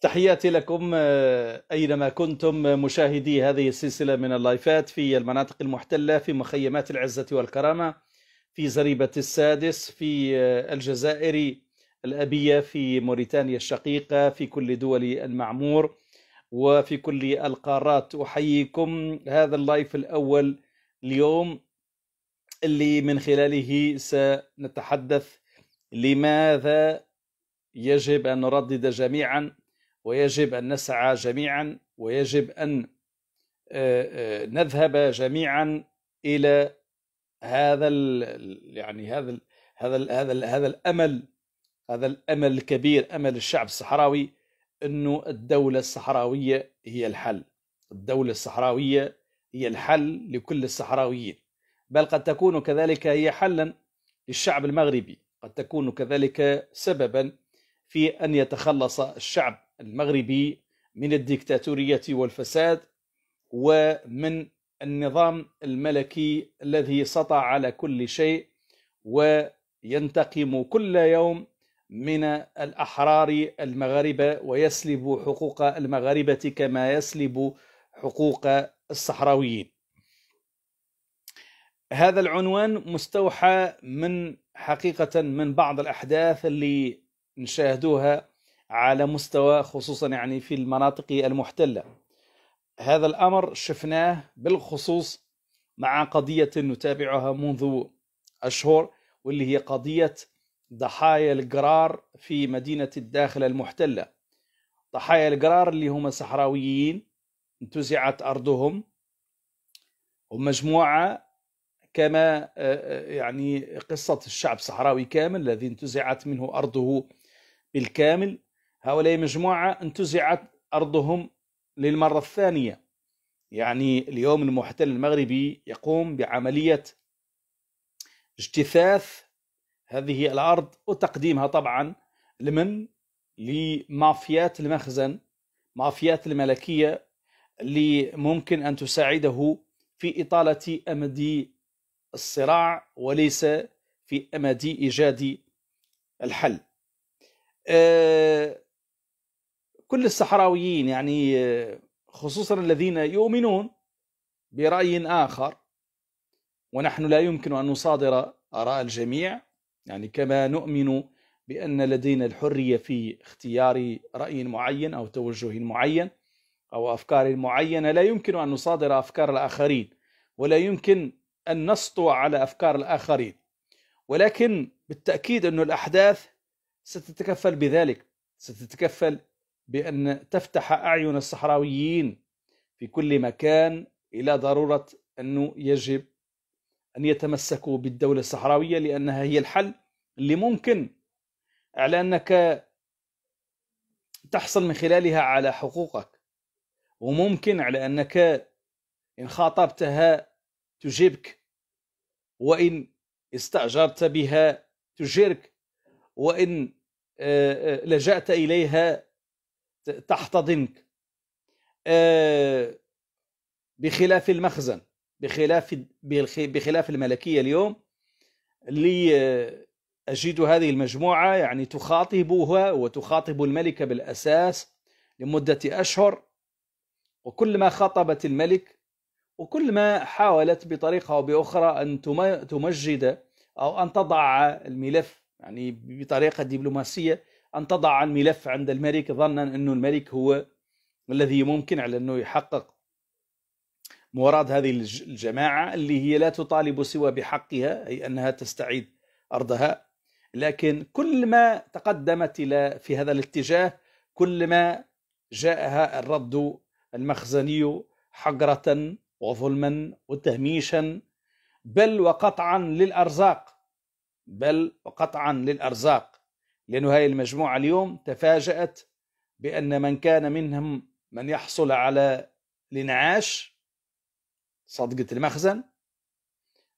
تحياتي لكم آه، أينما كنتم آه، مشاهدي هذه السلسلة من اللايفات في المناطق المحتلة في مخيمات العزة والكرامة في زريبة السادس في آه، الجزائر الأبية في موريتانيا الشقيقة في كل دول المعمور وفي كل القارات أحييكم هذا اللايف الأول اليوم اللي من خلاله سنتحدث لماذا يجب أن نردد جميعا ويجب أن نسعى جميعا ويجب أن آه، آه، نذهب جميعا إلى هذا ال يعني هذا هذا هذا هذا الأمل هذا الأمل الكبير أمل الشعب الصحراوي أنه الدولة الصحراوية هي الحل الدولة الصحراوية هي الحل لكل الصحراويين بل قد تكون كذلك هي حلا للشعب المغربي قد تكون كذلك سببا في أن يتخلص الشعب المغربي من الديكتاتورية والفساد ومن النظام الملكي الذي سطع على كل شيء وينتقم كل يوم من الأحرار المغاربة ويسلب حقوق المغاربة كما يسلب حقوق الصحراويين هذا العنوان مستوحى من حقيقة من بعض الأحداث اللي نشاهدوها على مستوى خصوصا يعني في المناطق المحتله هذا الامر شفناه بالخصوص مع قضيه نتابعها منذ اشهر واللي هي قضيه ضحايا القرار في مدينه الداخل المحتله ضحايا القرار اللي هم صحراويين انتزعت ارضهم ومجموعه كما آه، آه، يعني قصه الشعب الصحراوي كامل الذي انتزعت منه ارضه بالكامل هؤلاء مجموعة انتزعت أرضهم للمرة الثانية يعني اليوم المحتل المغربي يقوم بعملية اجتثاث هذه الأرض وتقديمها طبعا لمن لمافيات المخزن مافيات الملكية اللي ممكن أن تساعده في إطالة أمد الصراع وليس في أمد إيجاد الحل أه كل الصحراويين يعني خصوصا الذين يؤمنون برأي آخر ونحن لا يمكن أن نصادر آراء الجميع يعني كما نؤمن بأن لدينا الحرية في اختيار رأي معين أو توجه معين أو أفكار معينة لا يمكن أن نصادر أفكار الآخرين ولا يمكن أن نسطو على أفكار الآخرين ولكن بالتأكيد أن الأحداث ستتكفل بذلك ستتكفل بأن تفتح أعين الصحراويين في كل مكان إلى ضرورة أنه يجب أن يتمسكوا بالدولة الصحراوية لأنها هي الحل اللي ممكن على أنك تحصل من خلالها على حقوقك وممكن على أنك إن خاطبتها تجيبك وإن استأجرت بها تجيرك وإن آه، آه، لجأت إليها تحتضنك آه، بخلاف المخزن بخلاف بخلاف الملكيه اليوم اللي اجد آه، هذه المجموعه يعني تخاطبها وتخاطب الملك بالاساس لمده اشهر وكل ما خاطبت الملك وكل ما حاولت بطريقه او باخرى ان تمجد او ان تضع الملف يعني بطريقه دبلوماسيه أن تضع الملف عند الملك ظنا أن الملك هو الذي ممكن على أنه يحقق مراد هذه الجماعة اللي هي لا تطالب سوى بحقها أي أنها تستعيد أرضها لكن كل ما تقدمت إلى في هذا الاتجاه كل ما جاءها الرد المخزني حقرة وظلما وتهميشا بل وقطعا للأرزاق بل وقطعا للأرزاق لأنه هاي المجموعة اليوم تفاجأت بأن من كان منهم من يحصل على الانعاش صدقة المخزن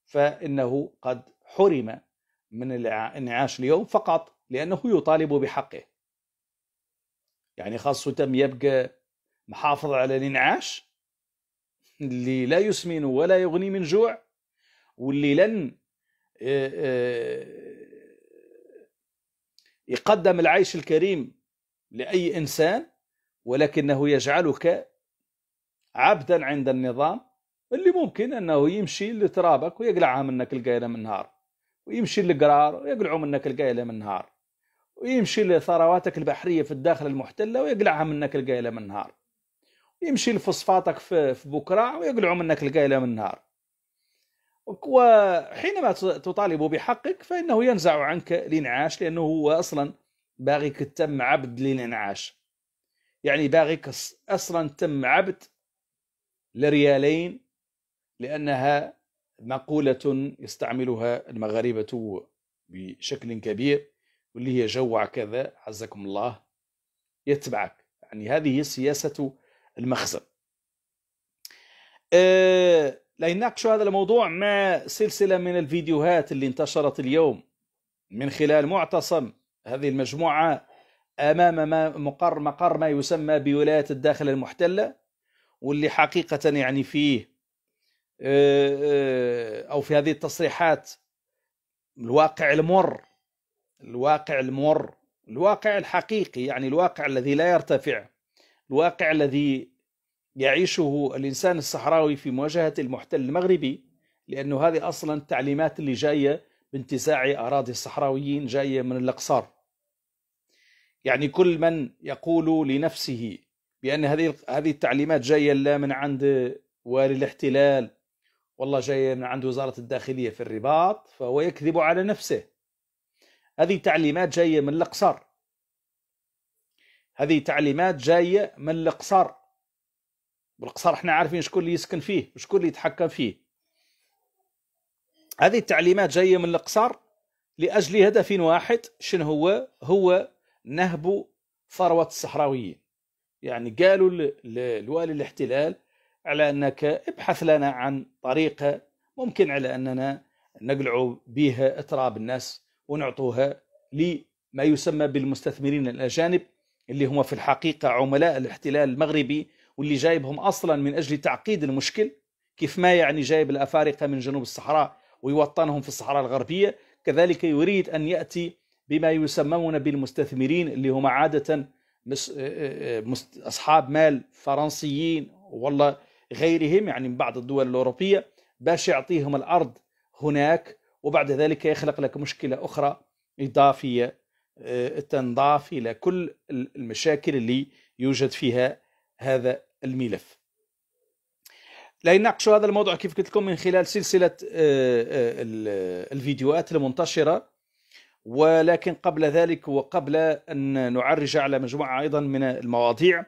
فإنه قد حرم من الانعاش اليوم فقط لأنه يطالب بحقه يعني خاصة يبقى محافظ على الانعاش اللي لا يسمن ولا يغني من جوع واللي لن يقدم العيش الكريم لأي إنسان ولكنه يجعلك عبدا عند النظام اللي ممكن أنه يمشي لترابك ويقلعها منك القايلة من نهار ويمشي للقرار ويقلعوا منك القايلة من نهار ويمشي لثرواتك البحرية في الداخل المحتلة ويقلعها منك القايلة من نهار ويمشي لفصفاتك في بكرة ويقلعوا منك القايلة من نهار وحينما تطالب بحقك فإنه ينزع عنك الإنعاش لأنه هو أصلا باغيك تم عبد للإنعاش يعني باغيك أصلا تم عبد لريالين لأنها مقولة يستعملها المغاربة بشكل كبير واللي هي جوع كذا عزكم الله يتبعك يعني هذه سياسة المخزن أه لأن ناقش هذا الموضوع مع سلسلة من الفيديوهات اللي انتشرت اليوم من خلال معتصم هذه المجموعة أمام ما مقر مقر ما يسمى بولاية الداخل المحتلة واللي حقيقة يعني فيه آه، آه، أو في هذه التصريحات الواقع المر الواقع المر الواقع الحقيقي يعني الواقع الذي لا يرتفع الواقع الذي يعيشه الإنسان الصحراوي في مواجهة المحتل المغربي لأنه هذه أصلا التعليمات اللي جاية بانتزاع أراضي الصحراويين جاية من الأقصار يعني كل من يقول لنفسه بأن هذه هذه التعليمات جاية لا من عند والي الاحتلال والله جاية من عند وزارة الداخلية في الرباط فهو يكذب على نفسه هذه تعليمات جاية من الأقصار هذه تعليمات جاية من الأقصار بالقصر احنا عارفين شكون اللي يسكن فيه وشكون اللي يتحكم فيه هذه التعليمات جايه من القصر لاجل هدف واحد شنو هو هو نهب ثروه الصحراويين يعني قالوا لوالي الاحتلال على انك ابحث لنا عن طريقه ممكن على اننا نقلعوا بها اتراب الناس ونعطوها لما يسمى بالمستثمرين الاجانب اللي هم في الحقيقه عملاء الاحتلال المغربي واللي جايبهم اصلا من اجل تعقيد المشكل كيف ما يعني جايب الافارقه من جنوب الصحراء ويوطنهم في الصحراء الغربيه كذلك يريد ان ياتي بما يسمون بالمستثمرين اللي هم عاده آه، آه، آه، اصحاب مال فرنسيين والله غيرهم يعني من بعض الدول الاوروبيه باش يعطيهم الارض هناك وبعد ذلك يخلق لك مشكله اخرى اضافيه تنضاف الى كل المشاكل اللي يوجد فيها هذا الملف ليناقشوا هذا الموضوع كيف قلت لكم من خلال سلسلة آه، آه، الفيديوهات المنتشرة ولكن قبل ذلك وقبل أن نعرج على مجموعة أيضا من المواضيع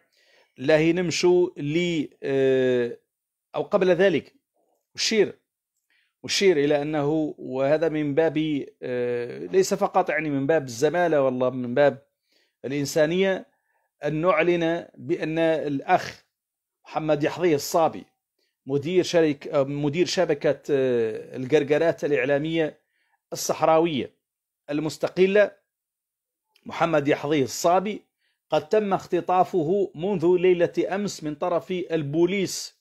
لا نمشوا ل آه، أو قبل ذلك أشير أشير إلى أنه وهذا من باب ليس فقط يعني من باب الزمالة والله من باب الإنسانية أن نعلن بأن الأخ محمد يحضيه الصابي مدير شركة آه، مدير شبكة آه، القرقرات الإعلامية الصحراوية المستقلة محمد يحضيه الصابي قد تم اختطافه منذ ليلة أمس من طرف البوليس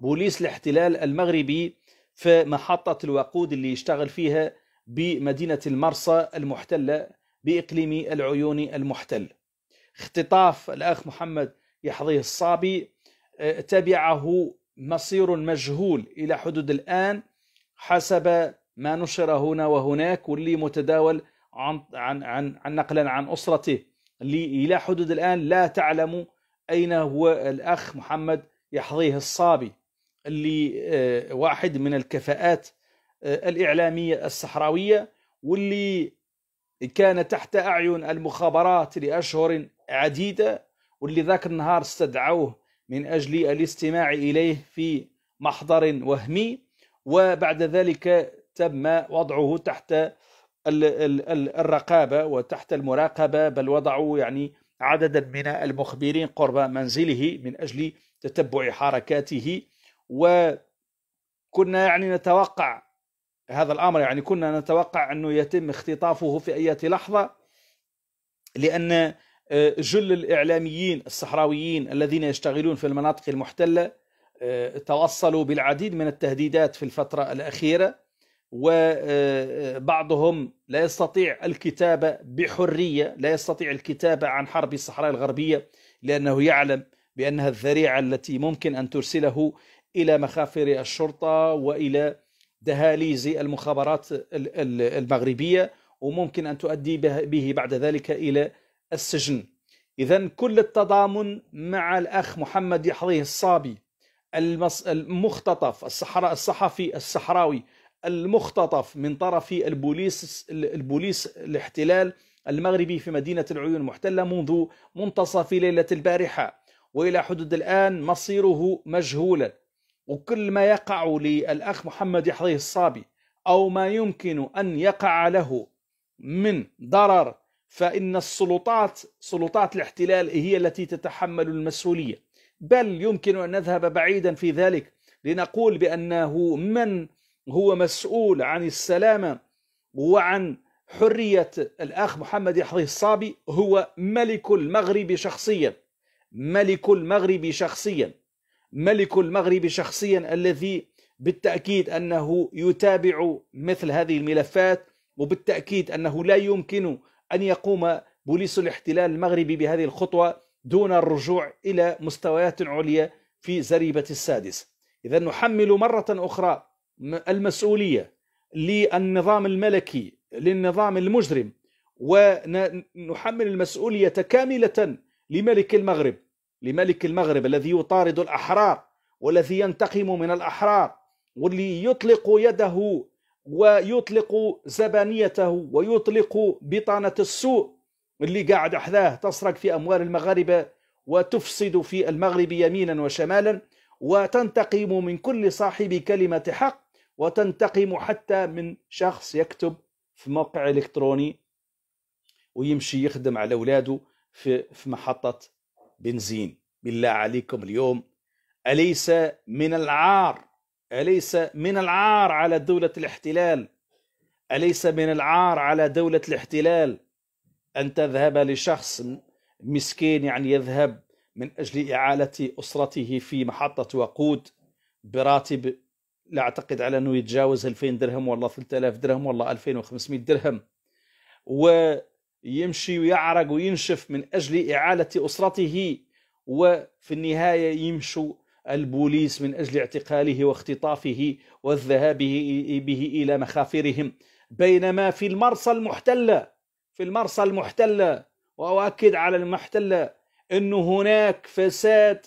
بوليس الاحتلال المغربي في محطة الوقود اللي يشتغل فيها بمدينة المرصى المحتلة بإقليم العيون المحتل اختطاف الأخ محمد يحضيه الصابي آه، تبعه مصير مجهول إلى حدود الآن حسب ما نشر هنا وهناك واللي متداول عن عن عن, عن نقلا عن أسرته اللي إلى حدود الآن لا تعلم أين هو الأخ محمد يحظيه الصابي اللي آه، واحد من الكفاءات آه، الإعلامية الصحراوية واللي كان تحت أعين المخابرات لأشهر عديدة واللي ذاك النهار استدعوه من أجل الاستماع إليه في محضر وهمي وبعد ذلك تم وضعه تحت الرقابة وتحت المراقبة بل وضعوا يعني عددا من المخبرين قرب منزله من أجل تتبع حركاته وكنا يعني نتوقع هذا الأمر يعني كنا نتوقع أنه يتم اختطافه في أي لحظة لأن آه، جل الإعلاميين الصحراويين الذين يشتغلون في المناطق المحتلة آه، توصلوا بالعديد من التهديدات في الفترة الأخيرة وبعضهم آه، لا يستطيع الكتابة بحرية لا يستطيع الكتابة عن حرب الصحراء الغربية لأنه يعلم بأنها الذريعة التي ممكن أن ترسله إلى مخافر الشرطة وإلى دهاليز المخابرات المغربية وممكن أن تؤدي به بعد ذلك إلى السجن إذا كل التضامن مع الأخ محمد يحضيه الصابي المختطف الصحراء الصحفي الصحراوي المختطف من طرف البوليس البوليس الاحتلال المغربي في مدينة العيون المحتلة منذ منتصف ليلة البارحة وإلى حدود الآن مصيره مجهولا وكل ما يقع للأخ محمد يحضيه الصابي أو ما يمكن أن يقع له من ضرر فإن السلطات سلطات الاحتلال هي التي تتحمل المسؤولية بل يمكن أن نذهب بعيدا في ذلك لنقول بأنه من هو مسؤول عن السلامة وعن حرية الأخ محمد يحضي الصابي هو ملك المغرب شخصيا ملك المغرب شخصيا ملك المغرب شخصيا الذي بالتأكيد أنه يتابع مثل هذه الملفات وبالتأكيد أنه لا يمكن أن يقوم بوليس الاحتلال المغربي بهذه الخطوة دون الرجوع إلى مستويات عليا في زريبة السادس إذا نحمل مرة أخرى المسؤولية للنظام الملكي للنظام المجرم ونحمل المسؤولية كاملة لملك المغرب لملك المغرب الذي يطارد الأحرار والذي ينتقم من الأحرار واللي يطلق يده ويطلق زبانيته ويطلق بطانة السوء اللي قاعد أحذاه تسرق في أموال المغاربة وتفسد في المغرب يمينا وشمالا وتنتقم من كل صاحب كلمة حق وتنتقم حتى من شخص يكتب في موقع إلكتروني ويمشي يخدم على أولاده في, في محطة بنزين بالله عليكم اليوم أليس من العار أليس من العار على دولة الاحتلال أليس من العار على دولة الاحتلال أن تذهب لشخص مسكين يعني يذهب من أجل إعالة أسرته في محطة وقود براتب لا أعتقد على أنه يتجاوز 2000 درهم والله 3000 درهم والله 2500 درهم ويمشي ويعرق وينشف من أجل إعالة أسرته وفي النهاية يمشوا البوليس من أجل اعتقاله واختطافه والذهاب به إلى مخافرهم بينما في المرصى المحتلة في المرصى المحتلة وأؤكد على المحتلة أن هناك فساد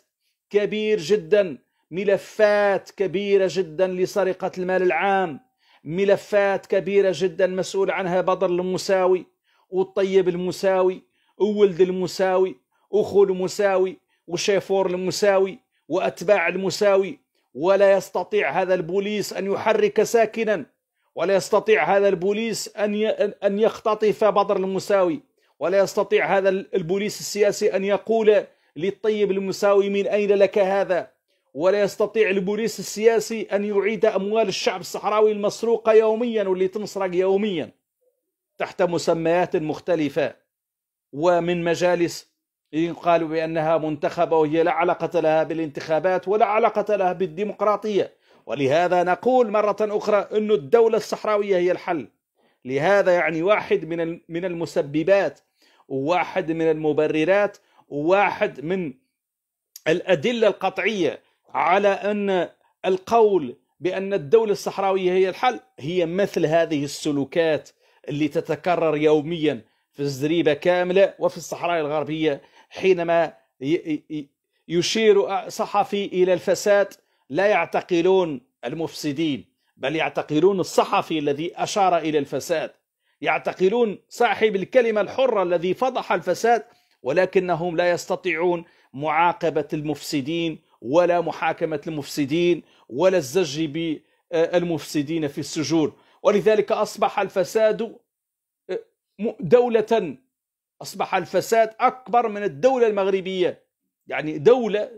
كبير جدا ملفات كبيرة جدا لسرقة المال العام ملفات كبيرة جدا مسؤول عنها بدر المساوي والطيب المساوي وولد المساوي وخو المساوي وشيفور المساوي وأتباع المساوي ولا يستطيع هذا البوليس أن يحرك ساكنا ولا يستطيع هذا البوليس أن أن يختطف بدر المساوي ولا يستطيع هذا البوليس السياسي أن يقول للطيب المساوي من أين لك هذا ولا يستطيع البوليس السياسي أن يعيد أموال الشعب الصحراوي المسروقة يوميا واللي تنسرق يوميا تحت مسميات مختلفة ومن مجالس إن قالوا بأنها منتخبة وهي لا علاقة لها بالانتخابات ولا علاقة لها بالديمقراطية ولهذا نقول مرة أخرى أن الدولة الصحراوية هي الحل لهذا يعني واحد من من المسببات وواحد من المبررات وواحد من الأدلة القطعية على أن القول بأن الدولة الصحراوية هي الحل هي مثل هذه السلوكات اللي تتكرر يوميا في الزريبة كاملة وفي الصحراء الغربية حينما يشير صحفي إلى الفساد لا يعتقلون المفسدين بل يعتقلون الصحفي الذي أشار إلى الفساد يعتقلون صاحب الكلمة الحرة الذي فضح الفساد ولكنهم لا يستطيعون معاقبة المفسدين ولا محاكمة المفسدين ولا الزج بالمفسدين في السجون ولذلك أصبح الفساد دولة أصبح الفساد أكبر من الدولة المغربية يعني دولة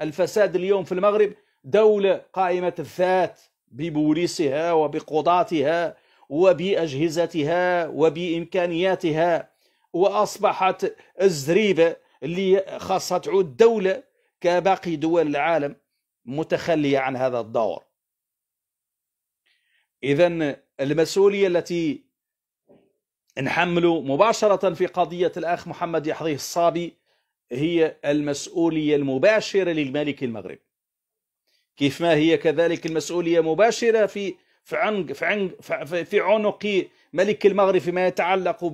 الفساد اليوم في المغرب دولة قائمة الذات ببوليسها وبقضاتها وبأجهزتها وبإمكانياتها وأصبحت الزريبة اللي خاصة تعود دولة كباقي دول العالم متخلية عن هذا الدور إذا المسؤولية التي نحمله مباشرة في قضية الأخ محمد يحضيه الصابي هي المسؤولية المباشرة للملك المغرب كيف ما هي كذلك المسؤولية مباشرة في في عنق في عنق في عنق ملك المغرب فيما يتعلق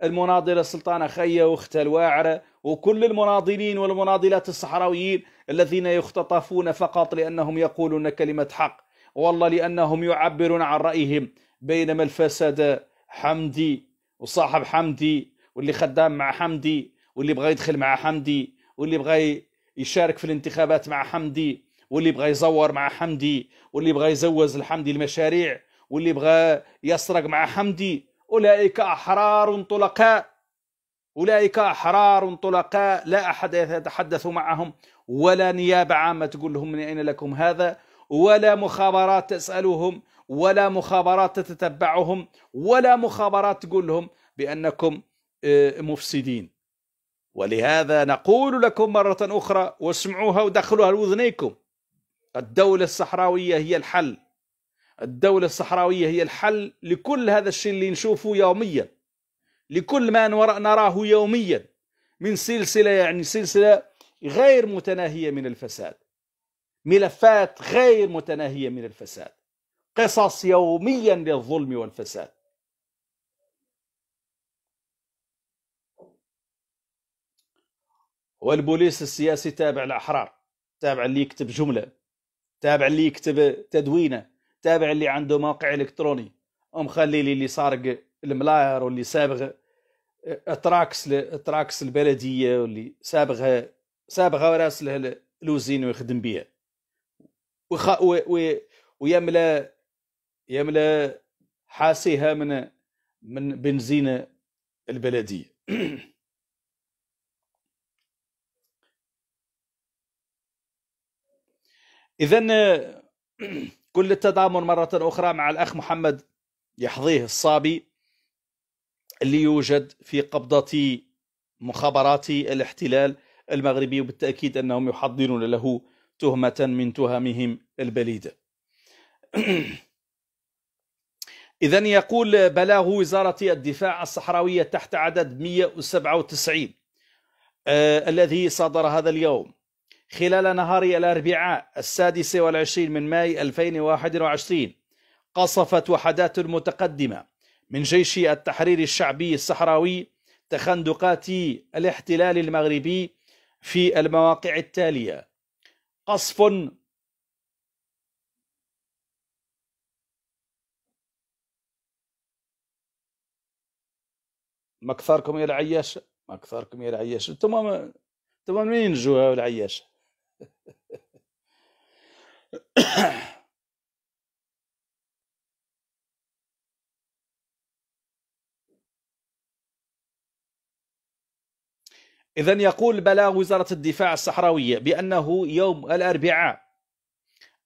بالمناضلة السلطانة خية واختها الواعرة وكل المناضلين والمناضلات الصحراويين الذين يختطفون فقط لأنهم يقولون كلمة حق والله لأنهم يعبرون عن رأيهم بينما الفساد حمدي وصاحب حمدي واللي خدام مع حمدي واللي بغى يدخل مع حمدي واللي بغى يشارك في الانتخابات مع حمدي واللي بغى يزور مع حمدي واللي بغى يزوز لحمدي المشاريع واللي بغى يسرق مع حمدي أولئك أحرار طلقاء أولئك أحرار طلقاء لا أحد يتحدث معهم ولا نيابة عامة تقول لهم من أين لكم هذا ولا مخابرات تسألهم ولا مخابرات تتتبعهم ولا مخابرات تقول لهم بأنكم آه، مفسدين ولهذا نقول لكم مرة أخرى واسمعوها ودخلوها لأذنيكم الدولة الصحراوية هي الحل الدولة الصحراوية هي الحل لكل هذا الشيء اللي نشوفه يوميا لكل ما نراه يوميا من سلسلة يعني سلسلة غير متناهية من الفساد ملفات غير متناهية من الفساد قصص يوميا للظلم والفساد والبوليس السياسي تابع الأحرار تابع اللي يكتب جملة تابع اللي يكتب تدوينة تابع اللي عنده موقع إلكتروني ومخلي لي اللي سارق الملاير واللي سابغ آه، تراكس تراكس البلدية واللي سابغها سابغها وراس له لوزين ويخدم بيها ويملا يملا حاسيها من من بنزين البلديه اذا كل التضامن مره اخرى مع الاخ محمد يحظيه الصابي اللي يوجد في قبضه مخابرات الاحتلال المغربي وبالتاكيد انهم يحضرون له تهمه من تهمهم البليده إذا يقول بلاغ وزارة الدفاع الصحراوية تحت عدد 197 آه الذي صدر هذا اليوم خلال نهار الأربعاء السادس والعشرين من ماي 2021 قصفت وحدات متقدمة من جيش التحرير الشعبي الصحراوي تخندقات الاحتلال المغربي في المواقع التالية قصف ما اكثركم يا العياشه ما اكثركم يا العياشه انتم انتم منين جوها العياشه إذا يقول بلاغ وزارة الدفاع الصحراوية بأنه يوم الأربعاء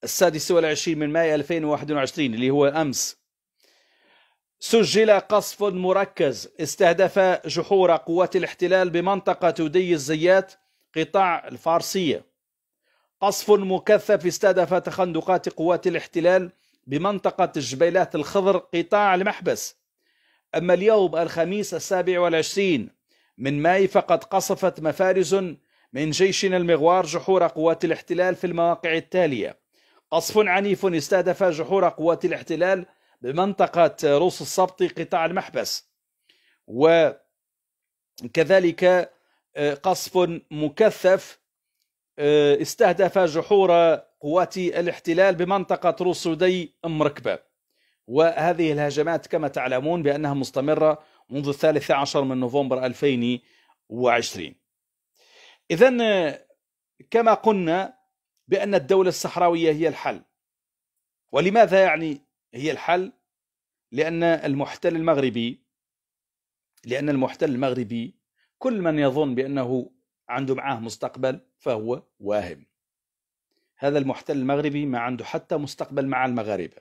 السادس والعشرين من مايو 2021 اللي هو أمس سجل قصف مركز استهدف جحور قوات الاحتلال بمنطقة دي الزيات قطاع الفارسية قصف مكثف استهدف تخندقات قوات الاحتلال بمنطقة الجبيلات الخضر قطاع المحبس أما اليوم الخميس السابع والعشرين من ماي فقد قصفت مفارز من جيشنا المغوار جحور قوات الاحتلال في المواقع التالية قصف عنيف استهدف جحور قوات الاحتلال بمنطقة روس السبطي قطاع المحبس وكذلك آه، قصف مكثف آه، استهدف جحور قوات الاحتلال بمنطقة روس سودي مركبة وهذه الهجمات كما تعلمون بأنها مستمرة منذ الثالث عشر من نوفمبر 2020 إذا آه، كما قلنا بأن الدولة الصحراوية هي الحل ولماذا يعني هي الحل لأن المحتل المغربي لأن المحتل المغربي كل من يظن بأنه عنده معاه مستقبل فهو واهم هذا المحتل المغربي ما عنده حتى مستقبل مع المغاربة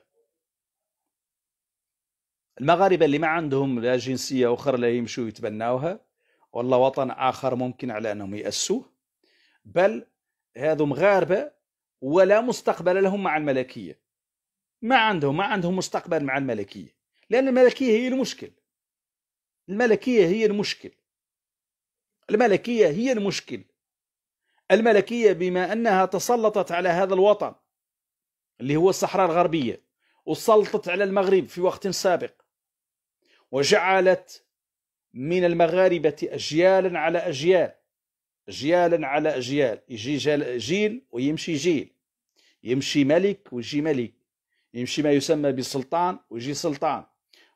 المغاربة اللي ما عندهم لا جنسية أخرى لا يمشوا يتبناوها ولا وطن آخر ممكن على أنهم يأسوه بل هذو مغاربة ولا مستقبل لهم مع الملكية ما عندهم ما عندهم مستقبل مع الملكية لأن الملكية هي المشكل الملكية هي المشكل الملكية هي المشكل الملكية بما أنها تسلطت على هذا الوطن اللي هو الصحراء الغربية وسلطت على المغرب في وقت سابق وجعلت من المغاربة أجيالا على أجيال أجيالا على أجيال يجي جيل ويمشي جيل يمشي ملك ويجي ملك يمشي ما يسمى بسلطان ويجي سلطان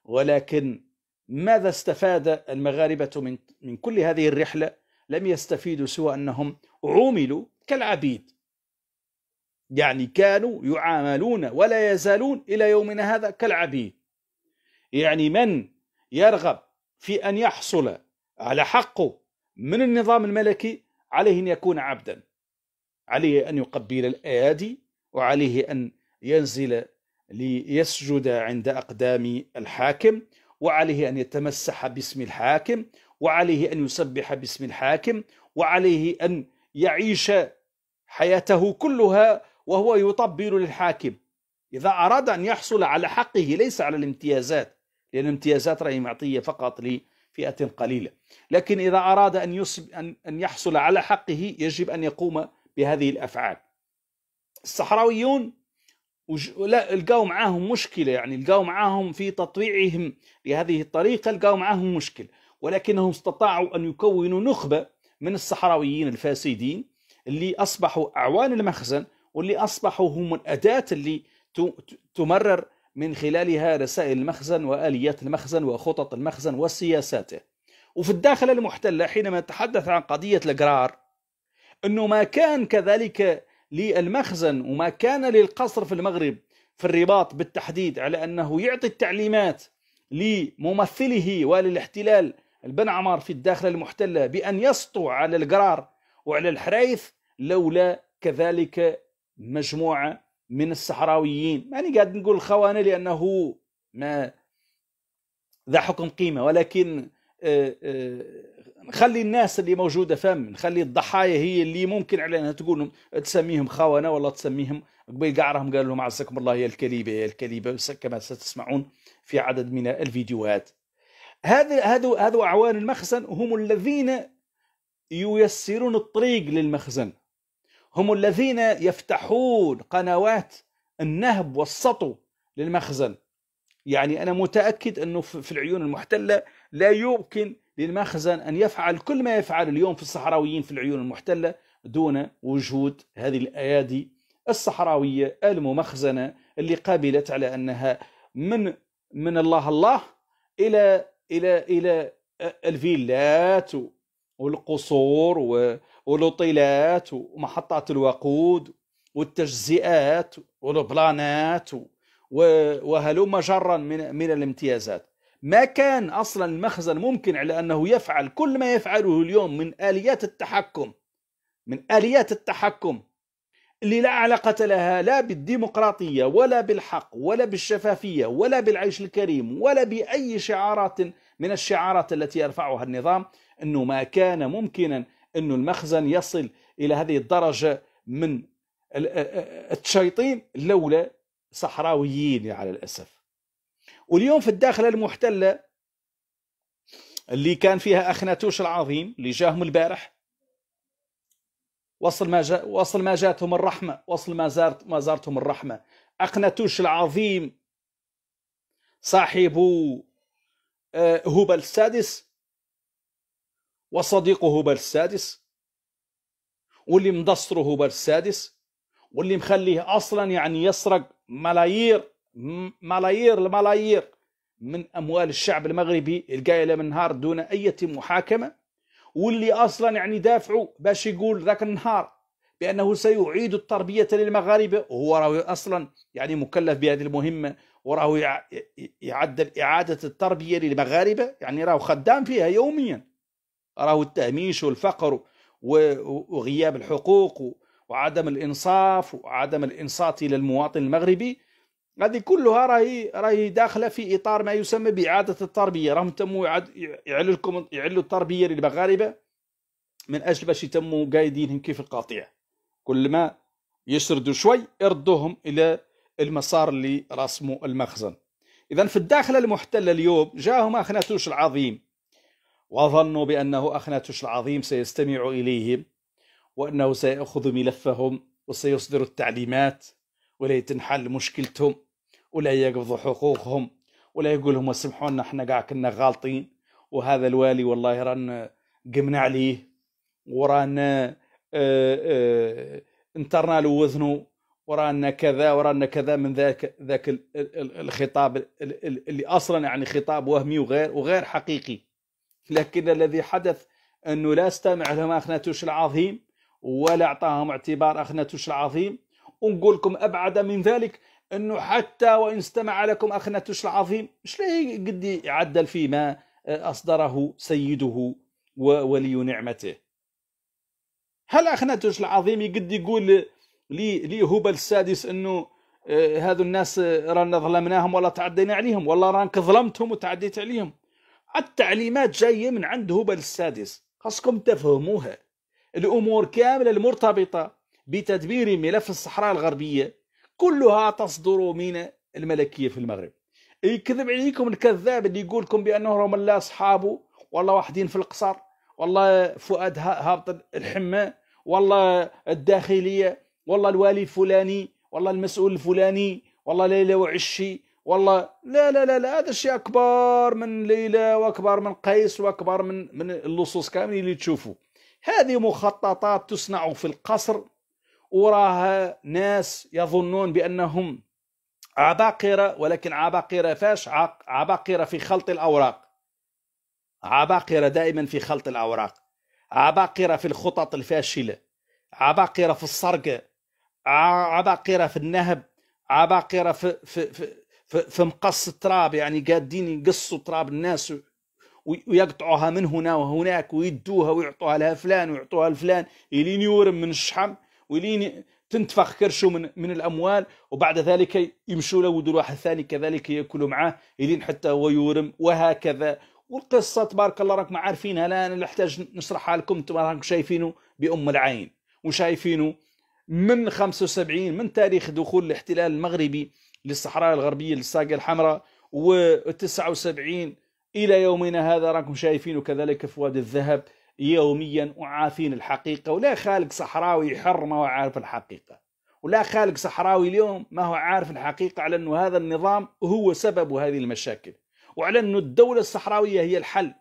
ولكن ماذا استفاد المغاربة من, من كل هذه الرحلة لم يستفيدوا سوى أنهم عوملوا كالعبيد يعني كانوا يعاملون ولا يزالون إلى يومنا هذا كالعبيد يعني من يرغب في أن يحصل على حقه من النظام الملكي عليه أن يكون عبدا عليه أن يقبل الأيادي وعليه أن ينزل ليسجد عند أقدام الحاكم وعليه أن يتمسح باسم الحاكم وعليه أن يسبح باسم الحاكم وعليه أن يعيش حياته كلها وهو يطبل للحاكم إذا أراد أن يحصل على حقه ليس على الامتيازات لأن الامتيازات رأي معطية فقط لفئة قليلة لكن إذا أراد أن, يصب أن, أن يحصل على حقه يجب أن يقوم بهذه الأفعال الصحراويون وج... لا لقوا معاهم مشكله يعني لقوا معاهم في تطبيعهم لهذه الطريقه لقوا معاهم مشكل ولكنهم استطاعوا ان يكونوا نخبه من الصحراويين الفاسدين اللي اصبحوا اعوان المخزن واللي اصبحوا هم الاداه اللي تمرر من خلالها رسائل المخزن واليات المخزن وخطط المخزن وسياساته وفي الداخل المحتله حينما نتحدث عن قضيه القرار انه ما كان كذلك للمخزن وما كان للقصر في المغرب في الرباط بالتحديد على أنه يعطي التعليمات لممثله وللاحتلال البن عمار في الداخل المحتلة بأن يسطو على القرار وعلى الحرايث لولا كذلك مجموعة من الصحراويين يعني قاعد نقول الخوانة لأنه ما ذا حكم قيمة ولكن آه، آه، نخلي الناس اللي موجوده فم نخلي الضحايا هي اللي ممكن على انها تقول تسميهم خونه ولا تسميهم قبيل قعرهم قال لهم عزكم الله يا الكليبه يا الكليبه كما ستسمعون في عدد من الفيديوهات هذا هذو هذو اعوان المخزن هم الذين ييسرون الطريق للمخزن هم الذين يفتحون قنوات النهب والسطو للمخزن يعني انا متاكد انه في العيون المحتله لا يمكن للمخزن أن يفعل كل ما يفعل اليوم في الصحراويين في العيون المحتلة دون وجود هذه الأيادي الصحراوية الممخزنة اللي قابلت على أنها من من الله الله إلى إلى إلى الفيلات والقصور والوطيلات ومحطات الوقود والتجزئات والبلانات وهلم جرا من من الامتيازات ما كان أصلا المخزن ممكن على أنه يفعل كل ما يفعله اليوم من آليات التحكم من آليات التحكم اللي لا علاقة لها لا بالديمقراطية ولا بالحق ولا بالشفافية ولا بالعيش الكريم ولا بأي شعارات من الشعارات التي يرفعها النظام أنه ما كان ممكنا أن المخزن يصل إلى هذه الدرجة من التشيطين لولا صحراويين على الأسف واليوم في الداخله المحتله اللي كان فيها اخناتوش العظيم اللي جاهم البارح وصل ما جا وصل ما جاتهم الرحمه وصل ما زارت ما زارتهم الرحمه أخناتوش العظيم صاحب هبل آه، السادس وصديقه هبل السادس واللي مدصره هبل السادس واللي مخليه اصلا يعني يسرق ملايير ملايير الملايير من اموال الشعب المغربي القايله من نهار دون اي محاكمه واللي اصلا يعني دافعوا باش يقول ذاك النهار بانه سيعيد التربيه للمغاربه وهو راه اصلا يعني مكلف بهذه المهمه وراه يعدل اعاده التربيه للمغاربه يعني راه خدام فيها يوميا راه التهميش والفقر وغياب الحقوق وعدم الانصاف وعدم الانصات الى المواطن المغربي هذه كلها راهي راهي داخله في اطار ما يسمى باعاده التربيه راهم تموا يعلوا لكم يعلوا التربيه للمغاربه من اجل باش يتموا قايدينهم كيف القطيع كل ما يسردوا شوي يردوهم الى المسار اللي رسموا المخزن اذا في الداخل المحتله اليوم جاهم اخناتوش العظيم وظنوا بانه اخناتوش العظيم سيستمع اليهم وانه سياخذ ملفهم وسيصدر التعليمات ولا تنحل مشكلتهم ولا يقبضوا حقوقهم ولا يقول لهم اسمحوا لنا احنا قاع كنا غالطين وهذا الوالي والله رانا قمنا عليه ورانا آه، آه، انترنا له وذنه ورانا كذا ورانا كذا من ذاك ذاك الخطاب اللي اصلا يعني خطاب وهمي وغير وغير حقيقي لكن الذي حدث انه لا استمع لهم اخناتوش العظيم ولا اعطاهم اعتبار اخناتوش العظيم ونقول لكم أبعد من ذلك أنه حتى وإن استمع لكم اخناتوش العظيم مش ليه قد يعدل فيما أصدره سيده وولي نعمته هل اخناتوش العظيم قد يقول لي, لي هبل السادس أنه آه، هذو الناس رانا ظلمناهم ولا تعدينا عليهم والله رانك ظلمتهم وتعديت عليهم التعليمات جايه من عند هبل السادس خاصكم تفهموها الامور كامله المرتبطه بتدبير ملف الصحراء الغربية كلها تصدر من الملكية في المغرب يكذب عليكم الكذاب اللي يقول لكم بأنه هم الله أصحابه والله واحدين في القصر والله فؤاد هابط الحمى والله الداخلية والله الوالي الفلاني والله المسؤول الفلاني والله ليلى وعشي والله لا لا لا لا هذا الشيء اكبر من ليلى واكبر من قيس واكبر من من اللصوص كاملين اللي تشوفوا هذه مخططات تصنع في القصر وراها ناس يظنون بأنهم عباقرة ولكن عباقرة فاش عباقرة في خلط الأوراق عباقرة دائما في خلط الأوراق عباقرة في الخطط الفاشلة عباقرة في السرقة عباقرة في النهب عباقرة في, في, في, في, في مقص التراب يعني قادين يقصوا تراب الناس ويقطعوها من هنا وهناك ويدوها ويعطوها لها فلان ويعطوها لفلان الين يورم من الشحم ولين تنتفخ كرشه من من الاموال وبعد ذلك يمشوا له ودور واحد ثاني كذلك ياكلوا معاه الين حتى هو يورم وهكذا والقصه تبارك الله راكم عارفينها لا انا نحتاج نشرحها لكم انتم راكم شايفينه بام العين وشايفينه من 75 من تاريخ دخول الاحتلال المغربي للصحراء الغربيه للساقه الحمراء و79 الى يومنا هذا راكم شايفينه كذلك في وادي الذهب يوميا أعافين الحقيقة ولا خالق صحراوي حر ما هو عارف الحقيقة ولا خالق صحراوي اليوم ما هو عارف الحقيقة على أنه هذا النظام هو سبب هذه المشاكل وعلى أنه الدولة الصحراوية هي الحل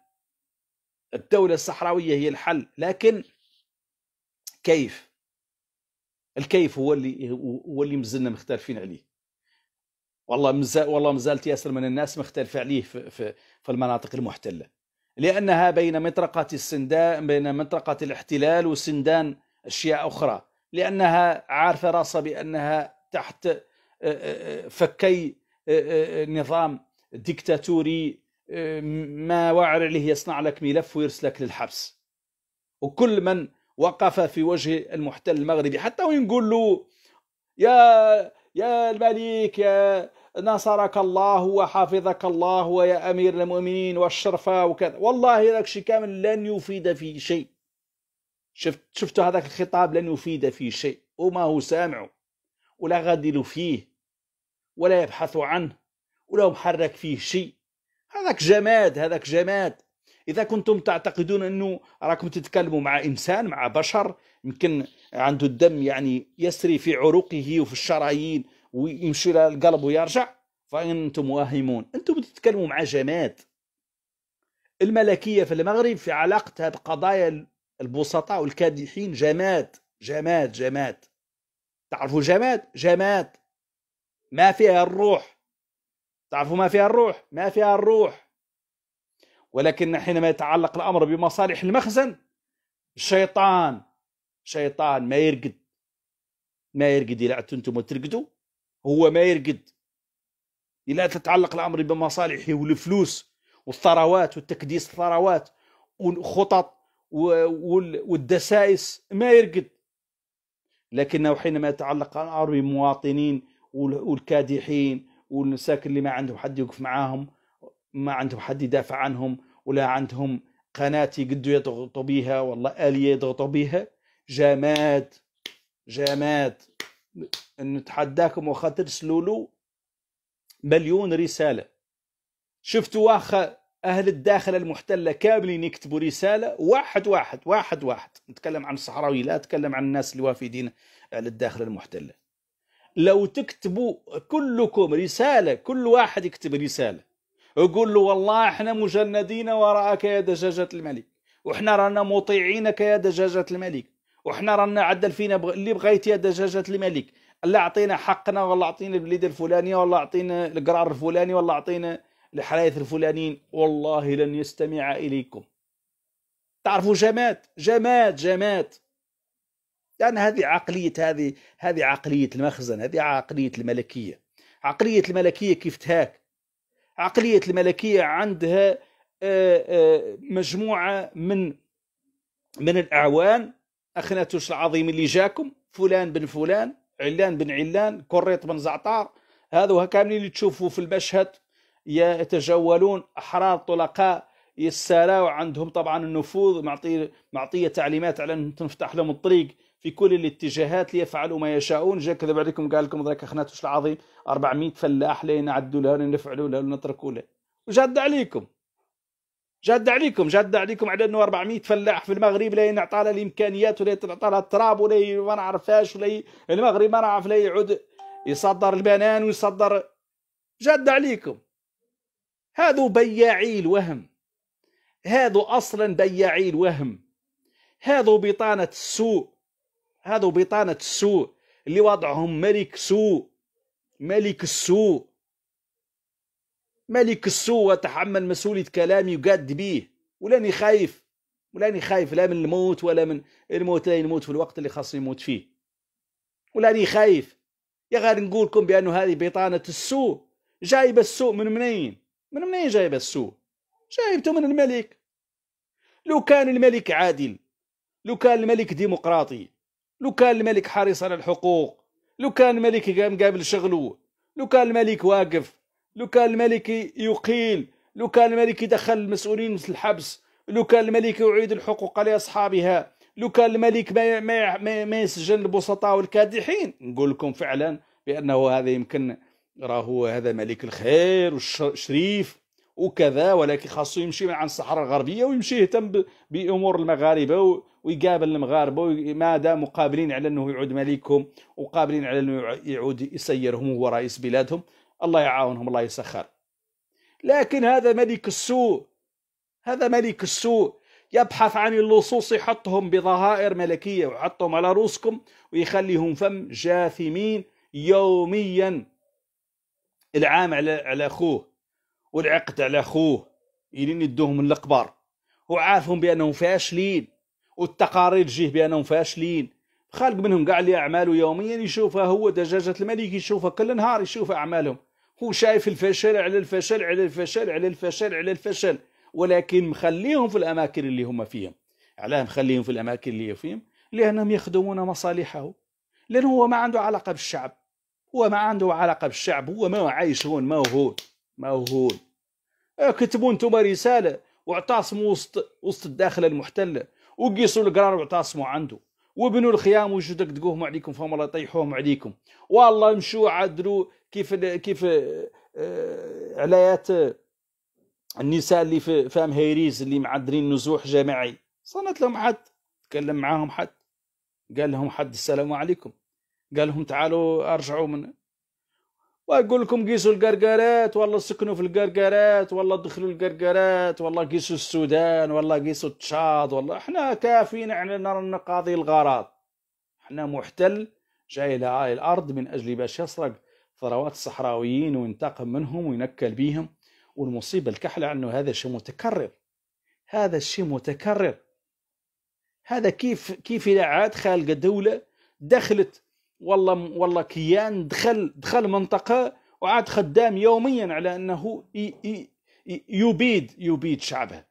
الدولة الصحراوية هي الحل لكن كيف الكيف هو اللي هو اللي مازلنا مختلفين عليه والله مزال والله مازالت ياسر من الناس مختلفه عليه في, في, في المناطق المحتله لأنها بين منطقة السندان بين منطقة الاحتلال وسندان أشياء أخرى لأنها عارفة راسها بأنها تحت آه، آه، آه، فكي نظام ديكتاتوري ما واعر عليه يصنع لك ملف ويرسلك للحبس وكل من وقف في وجه المحتل المغربي حتى وين نقول له يا يا الملك يا نصرك الله وحفظك الله ويا أمير المؤمنين والشرفاء وكذا والله هذاك الشيء كامل لن يفيد في شيء شفت شفت هذاك الخطاب لن يفيد في شيء وما هو سامع ولا غادل فيه ولا يبحث عنه ولا محرك فيه شيء هذاك جماد هذاك جماد اذا كنتم تعتقدون انه راكم تتكلموا مع انسان مع بشر يمكن عنده الدم يعني يسري في عروقه وفي الشرايين ويمشي لها القلب ويرجع فانتم واهمون انتم تتكلموا مع جماد الملكيه في المغرب في علاقتها بقضايا البسطاء والكادحين جماد جماد جماد تعرفوا جماد جماد ما فيها الروح تعرفوا ما فيها الروح ما فيها الروح ولكن حينما يتعلق الامر بمصالح المخزن الشيطان شيطان ما يرقد ما يرقد الى انتم ترقدوا هو ما يرقد إلا إيه، تتعلق الأمر بمصالحه والفلوس والثروات والتكديس الثروات والخطط والدسائس ما يرقد لكنه حينما يتعلق الأمر بمواطنين والكادحين والمساكن اللي ما عندهم حد يوقف معاهم ما عندهم حد يدافع عنهم ولا عندهم قناة يقدوا يضغطوا بها والله آلية يضغطوا بها جماد جماد نتحداكم واخا ترسلوا له مليون رساله شفتوا واخا اهل الداخل المحتله كاملين يكتبوا رساله واحد واحد واحد واحد نتكلم عن الصحراوي لا اتكلم عن الناس الوافدين على الداخل المحتله لو تكتبوا كلكم رساله كل واحد يكتب رساله يقول له والله احنا مجندين وراءك يا دجاجه الملك وحنا رانا مطيعينك يا دجاجه الملك وحنا رانا عدل فينا بغ... اللي بغيت يا دجاجه الملك لا عطينا حقنا ولا عطينا البليده الفلانيه ولا عطينا القرار الفلاني ولا عطينا الحرايث الفلانيين والله لن يستمع اليكم تعرفوا جماد جماد جماد يعني هذه عقلية هذه هذه عقلية المخزن هذه عقلية الملكية عقلية الملكية كيف تهاك عقلية الملكية عندها آه، آه، مجموعة من من الأعوان اخناتوش العظيم اللي جاكم فلان بن فلان علان بن علان كريط بن زعتار هذو كاملين اللي تشوفوا في المشهد يتجولون أحرار طلقاء يساراو عندهم طبعا النفوذ معطيه معطيه تعليمات على ان تنفتح لهم الطريق في كل الاتجاهات ليفعلوا ما يشاؤون جا كذب عليكم قال لكم ذاك اخناتوش العظيم 400 فلاح لين نعدوا له نفعلوا له نتركوا له وجد عليكم جاد عليكم جاد عليكم على انه 400 فلاح في المغرب لا ينعطى لا الامكانيات ولا ينعطى لا التراب ولا ما نعرفهاش ولا المغرب ما نعرف لا يعود يصدر البنان ويصدر جاد عليكم هذو بياعي الوهم هذو اصلا بياعي الوهم هذو بطانه السوء هذو بطانه السوء اللي وضعهم ملك سوء ملك السوء ملك السوء وتحمل مسؤولية كلامي وقاد بيه ولاني خايف ولاني خايف لا من الموت ولا من الموت لا يموت في الوقت اللي خاص يموت فيه ولاني خايف يا غير نقولكم بأنه هذه بطانة السوء جايب السوء من منين من منين جايب السوء جايبته من الملك لو كان الملك عادل لو كان الملك ديمقراطي لو كان الملك حريص على الحقوق لو كان الملك مقابل شغله لو كان الملك واقف لو كان الملكي يقيل لو كان الملكي دخل المسؤولين في الحبس لو كان الملكي يعيد الحقوق لأصحابها لو كان الملك ما ما ما يسجن البسطاء والكادحين نقول لكم فعلا بأنه هذا يمكن راهو هذا ملك الخير والشريف وكذا ولكن خاصو يمشي عن الصحراء الغربيه ويمشي يهتم بامور المغاربه ويقابل المغاربه ما دام قابلين على انه يعود ملكهم وقابلين على انه يعود يسيرهم وهو رئيس بلادهم الله يعاونهم الله يسخر لكن هذا ملك السوء هذا ملك السوء يبحث عن اللصوص يحطهم بظهائر ملكية ويحطهم على رؤوسكم ويخليهم فم جاثمين يوميا العام على على أخوه والعقد على أخوه يلين يدوهم الأقبار وعارفهم بأنهم فاشلين والتقارير تجيه بأنهم فاشلين خالق منهم قاع اللي أعماله يوميا يشوفها هو دجاجة الملك يشوفها كل نهار يشوف أعمالهم هو شايف الفشل على الفشل على الفشل على الفشل على الفشل ولكن مخليهم في الاماكن اللي هم فيهم علاه مخليهم في الاماكن اللي فيهم لانهم يخدمون مصالحه لانه هو ما عنده علاقه بالشعب هو ما عنده علاقه بالشعب هو ما هو عايش هون ما هو هون ما هو هون آه، كتبوا انتم رساله واعتصموا وسط وسط الداخل المحتله وقيسوا القرار واعتصموا عنده وبنوا الخيام وجدك تقوهم عليكم فهم الله يطيحوهم عليكم والله مشوا عدلوا كيف كيف آه، علايات آه، النساء اللي في فام هيريز اللي معدرين نزوح جماعي صنت لهم حد تكلم معاهم حد قال لهم حد السلام عليكم قال لهم تعالوا ارجعوا من ويقول لكم قيسوا القرقرات والله سكنوا في القرقرات والله دخلوا القرقرات والله قيسوا السودان والله قيسوا تشاد والله احنا كافيين احنا رانا قاضي الغرض احنا محتل جاي لهاي الارض من اجل باش يسرق ثروات الصحراويين وينتقم منهم وينكل بيهم والمصيبة الكحلة أنه هذا الشيء متكرر هذا الشيء متكرر هذا كيف كيف إذا عاد خالقة دولة دخلت والله والله كيان دخل دخل منطقة وعاد خدام يوميا على أنه يبيد يبيد شعبه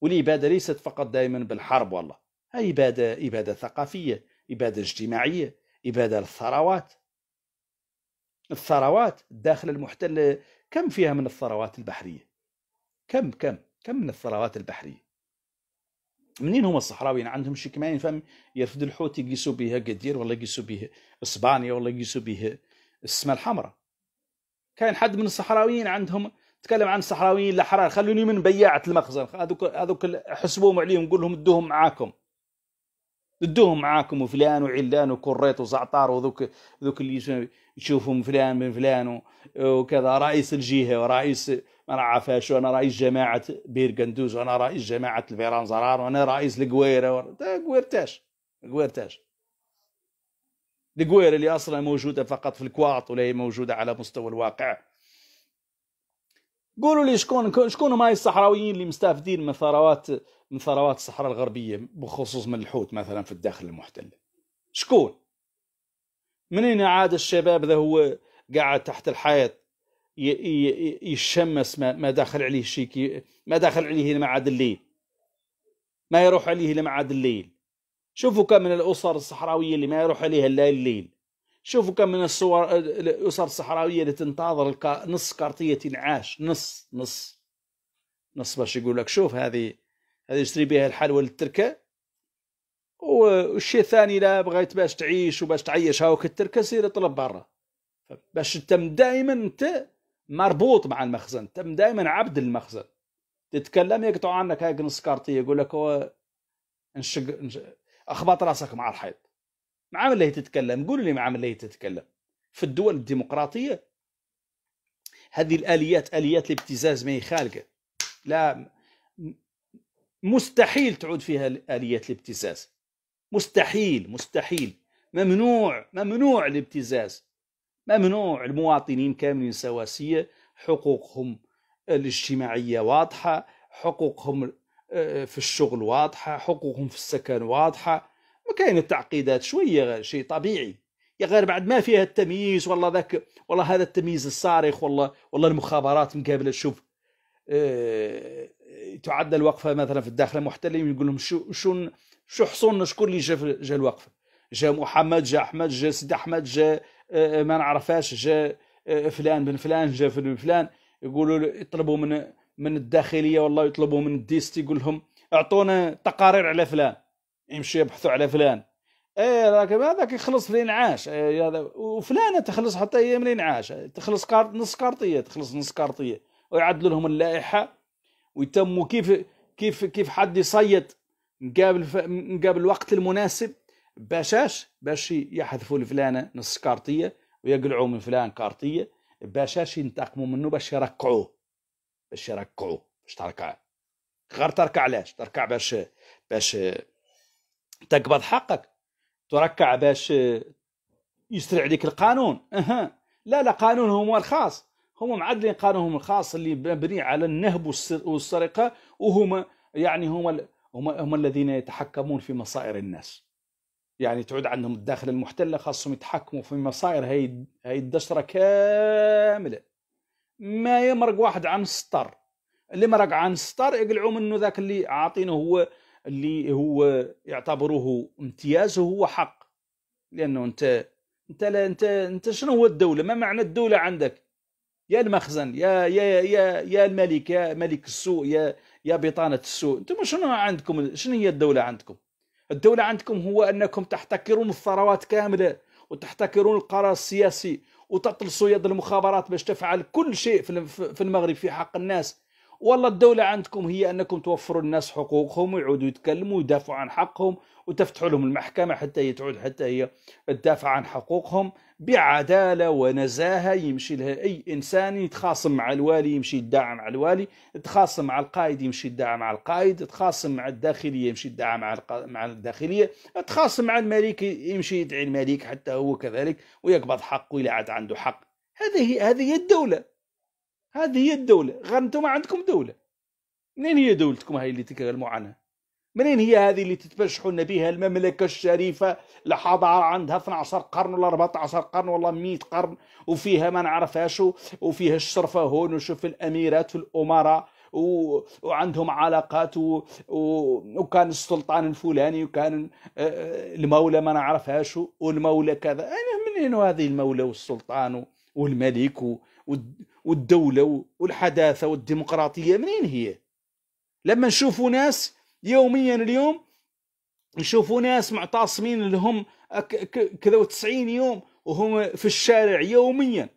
والإبادة ليست فقط دائما بالحرب والله هي إبادة إبادة ثقافية إبادة اجتماعية إبادة للثروات الثروات داخل المحتل كم فيها من الثروات البحرية كم كم كم من الثروات البحرية منين هما الصحراويين عندهم شي كمان فهم يرفد الحوت يقيسوا بها قدير ولا يقيسوا بها اسبانيا ولا يقيسوا بها السماء الحمراء كاين حد من الصحراويين عندهم تكلم عن الصحراويين الاحرار خلوني من بياعة المخزن هذوك هذوك حسبوهم عليهم قول لهم ادوهم معاكم ادوهم معاكم وفلان وعلان وكريت وزعتار وذوك ذوك اللي يشوفهم فلان من فلان وكذا رئيس الجهه ورئيس ما انا عفاش وانا رئيس جماعه بير قندوز وانا رئيس جماعه الفيران زرار وانا رئيس القويره قويرتاش قويرتاش القويره اللي اصلا موجوده فقط في الكواط ولا هي موجوده على مستوى الواقع قولوا لي شكون شكون هما الصحراويين اللي مستافدين من ثروات من ثروات الصحراء الغربيه بخصوص من الحوت مثلا في الداخل المحتل شكون منين عاد الشباب ذا هو قاعد تحت الحيط يشمس ما داخل عليه شيء ما داخل عليه لما عاد الليل ما يروح عليه لما عاد الليل شوفوا كم من الأسر الصحراوية اللي ما يروح عليها إلا الليل شوفوا كم من الصور الأسر الصحراوية اللي تنتظر نص كارتية انعاش نص نص نص باش يقول لك شوف هذه هذه يشتري بها الحلوى للتركه والشيء الثاني لا بغيت باش تعيش وباش تعيش هاوك التركه سير اطلب برا باش تم دائما انت مربوط مع المخزن تم دائما عبد المخزن تتكلم يقطعوا عنك هاك نص كارتي يقول لك هو انشق اخبط راسك مع الحيط مع من اللي تتكلم قول لي مع من اللي تتكلم في الدول الديمقراطيه هذه الاليات اليات الابتزاز ما هي خالقه لا مستحيل تعود فيها اليات الابتزاز مستحيل مستحيل ممنوع ممنوع الابتزاز ممنوع المواطنين كاملين سواسية حقوقهم الاجتماعية واضحة حقوقهم آه، في الشغل واضحة حقوقهم في السكن واضحة ما كاين التعقيدات شوية شيء طبيعي يا غير بعد ما فيها التمييز والله ذاك والله هذا التمييز الصارخ والله والله المخابرات مقابله تشوف اه تعدى الوقفه مثلا في الداخل محتلين يقول لهم شو شو شو حصون شكون اللي جا جا الوقفه جا محمد جا احمد جا سيدي احمد جا آه، آه، ما نعرفاش آه، جا فلان بن فلان جا بن فلان يقولوا يطلبوا من من الداخليه والله يطلبوا من الديست يقول لهم اعطونا تقارير على فلان يمشي يبحثوا على فلان ايه راك هذاك يخلص في الانعاش إيه، هذا وفلانه تخلص حتى هي من الانعاش تخلص كارت نص كارطيه تخلص نص كارطيه ويعدلوا لهم اللائحه ويتموا كيف كيف كيف حد يصيد نقابل ف... الوقت المناسب باشاش باش يحذفوا لفلانه نص كارطيه ويقلعوا من فلان كارطيه باشاش ينتقموا منه باش يركعوه باش يركعوه باش تركع غير تركع علاش تركع باش باش تقبض حقك تركع باش يسرع عليك القانون أه. لا لا قانون هو الخاص هم معدلين قانونهم الخاص اللي مبني على النهب والسرقه وهما يعني هما هم هم الذين يتحكمون في مصائر الناس يعني تعود عندهم الداخل المحتله خاصهم يتحكموا في مصائر هاي هاي الدشره كامله ما يمرق واحد عن السطر اللي مرق عن السطر يقلعوا منه ذاك اللي عاطينه هو اللي هو يعتبروه امتياز هو حق لانه انت انت لا انت انت شنو هو الدوله ما معنى الدوله عندك يا المخزن يا يا يا يا الملك يا ملك السوء يا يا بطانه السوء انتم شنو عندكم شنو هي الدوله عندكم الدوله عندكم هو انكم تحتكرون الثروات كامله وتحتكرون القرار السياسي وتطلسوا يد المخابرات باش تفعل كل شيء في المغرب في حق الناس والله الدولة عندكم هي أنكم توفروا الناس حقوقهم ويعودوا يتكلموا ويدافعوا عن حقهم وتفتحوا لهم المحكمة حتى هي تعود حتى هي تدافع عن حقوقهم بعدالة ونزاهة يمشي لها أي إنسان يتخاصم مع الوالي يمشي يدعم مع الوالي يتخاصم مع القائد يمشي يدعم مع القائد يتخاصم مع الداخلية يمشي يدعم مع مع الداخلية يتخاصم مع الملك يمشي يدعي الملك حتى هو كذلك ويقبض حقه إلى عاد عنده حق هذه هذه هي الدولة هذه هي الدولة غير ما عندكم دولة منين هي دولتكم هاي اللي تتكلموا عنها منين هي هذه اللي تتبشحون بها المملكة الشريفة لحضارة عندها 12 قرن ولا 14 قرن ولا 100 قرن وفيها ما نعرفهاش وفيها الشرفة هون وشوف الأميرات والأمراء و... وعندهم علاقات و... و... وكان السلطان الفلاني وكان آه، آه، المولى ما نعرفهاش والمولى كذا أنا منين هذه المولى والسلطان والملك والدولة والحداثة والديمقراطية منين هي لما نشوفوا ناس يوميا اليوم نشوفوا ناس معتصمين لهم كذا وتسعين يوم وهم في الشارع يوميا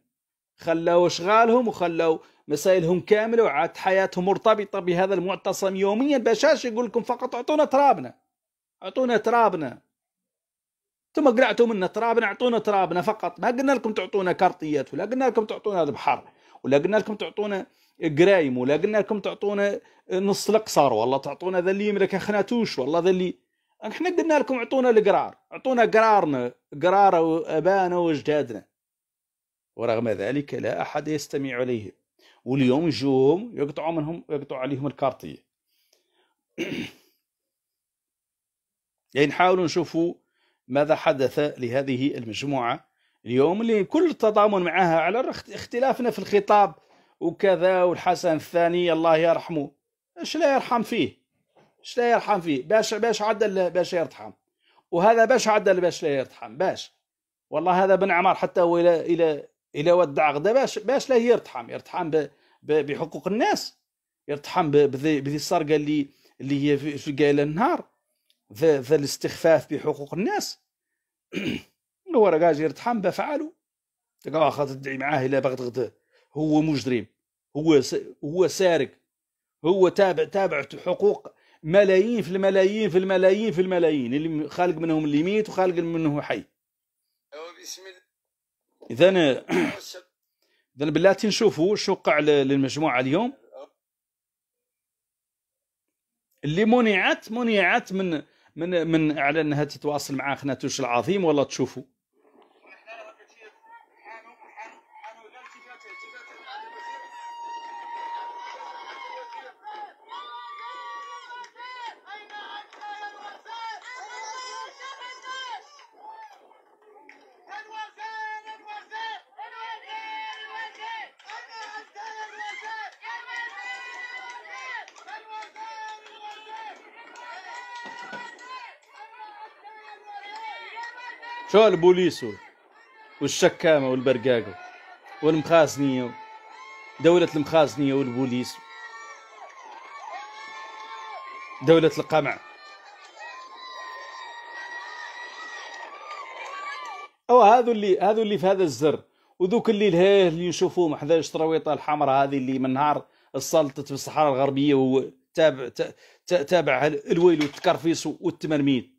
خلوا اشغالهم وخلوا مسائلهم كامله وعاد حياتهم مرتبطه بهذا المعتصم يوميا بشاش يقول لكم فقط اعطونا ترابنا اعطونا ترابنا انتم قلعتوا منا ترابنا اعطونا ترابنا فقط ما قلنا لكم تعطونا كارطيات ولا قلنا لكم تعطونا البحر ولا قلنا لكم تعطونا قرايم ولا قلنا لكم تعطونا نص القصر والله تعطونا ذا اللي يملك خناتوش والله ذا اللي احنا قلنا لكم اعطونا القرار اعطونا قرارنا قرار ابانا واجدادنا ورغم ذلك لا احد يستمع اليه واليوم يجوهم يقطعوا منهم يقطعوا عليهم الكارتيه يعني نحاولوا نشوفوا ماذا حدث لهذه المجموعه اليوم اللي كل التضامن معها على اختلافنا في الخطاب وكذا والحسن الثاني الله يرحمه اش لا يرحم فيه اش لا يرحم فيه باش باش عدل باش يرحم وهذا باش عدل باش لا يرحم باش والله هذا بن عمار حتى هو الى الى الى ودع غدا باش باش لا يرحم يرحم بحقوق الناس يرحم بذي السرقه اللي اللي هي في قايله النهار ذا الاستخفاف بحقوق الناس هو راه قاعد يرتحم بفعله تلقى آه، خاطر تدعي معاه الا باغي تغدى هو مجرم هو س... هو سارق هو تابع تابع حقوق ملايين في الملايين في الملايين في الملايين اللي خالق منهم اللي ميت وخالق منه حي اذا اذا بلاتي نشوفوا شو وقع للمجموعه اليوم اللي منعت منعت من من من على انها تتواصل مع خناتوش العظيم والله تشوفوا شو البوليس والشكامة والبرقاقة والمخازنية دولة المخازنية والبوليس دولة القمع أو هذو اللي هذو اللي في هذا الزر وذوك اللي الهيه اللي نشوفوهم حدا الشطرويطة الحمراء هذه اللي من نهار السلطت في الصحراء الغربية وتابع تابع الويل والتكرفيس والتمرميد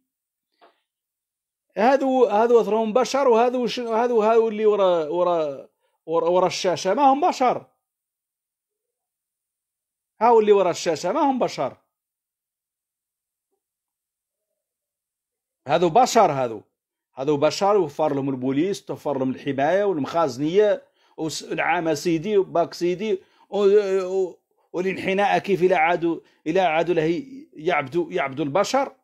هادو هادو تراهم بشر شنو هادو هادو اللي ورا ورا ورا, ورا الشاشه ما هم بشر هاو اللي ورا الشاشه ما هم بشر هادو بشر هادو هادو بشر وفر لهم البوليس وفر لهم الحمايه والمخازنيه والعامه سيدي وباك سيدي والانحناء كيف الى عادوا الى عادوا له يعبدوا يعبدوا البشر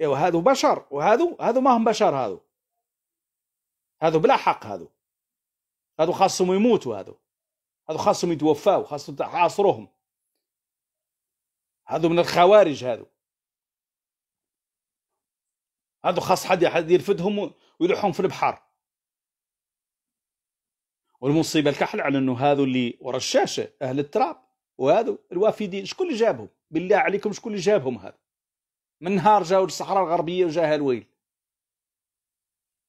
ايوا هادو بشر وهادو هادو ما هم بشر هادو هادو بلا حق هادو هادو خاصهم يموتوا هادو هادو خاصهم يتوفاو خاصهم تحاصروهم هادو من الخوارج هادو هادو خاص حد حد يرفدهم ويلوحهم في البحر والمصيبه الكحل على انه هادو اللي ورا الشاشه اهل التراب وهادو الوافدين شكون اللي جابهم بالله عليكم شكون اللي جابهم هادو من نهار جاو للصحراء الغربيه وجاها الويل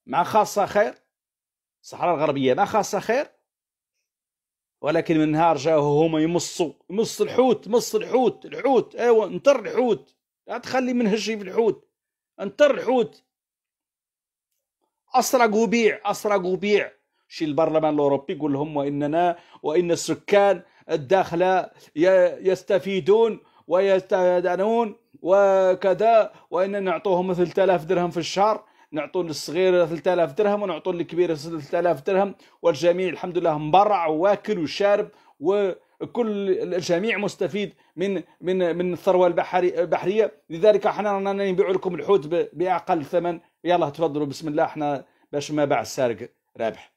مع خاصه خير الصحراء الغربيه ما خاصه خير ولكن من نهار جاو هما يمصوا يمص الحوت مص الحوت الحوت ايوا نطر الحوت لا تخلي من هشي في الحوت نطر الحوت اسرق وبيع اسرق وبيع شي البرلمان الاوروبي يقول لهم واننا وان السكان الداخله يستفيدون ويتدانون وكذا وإن نعطوهم 3000 درهم في الشهر نعطوا للصغير 3000 درهم ونعطوا للكبير 3000 درهم والجميع الحمد لله مبرع وواكل وشارب وكل الجميع مستفيد من من من الثروه البحريه لذلك احنا رانا نبيع لكم الحوت باقل ثمن يلا تفضلوا بسم الله احنا باش ما باع السارق رابح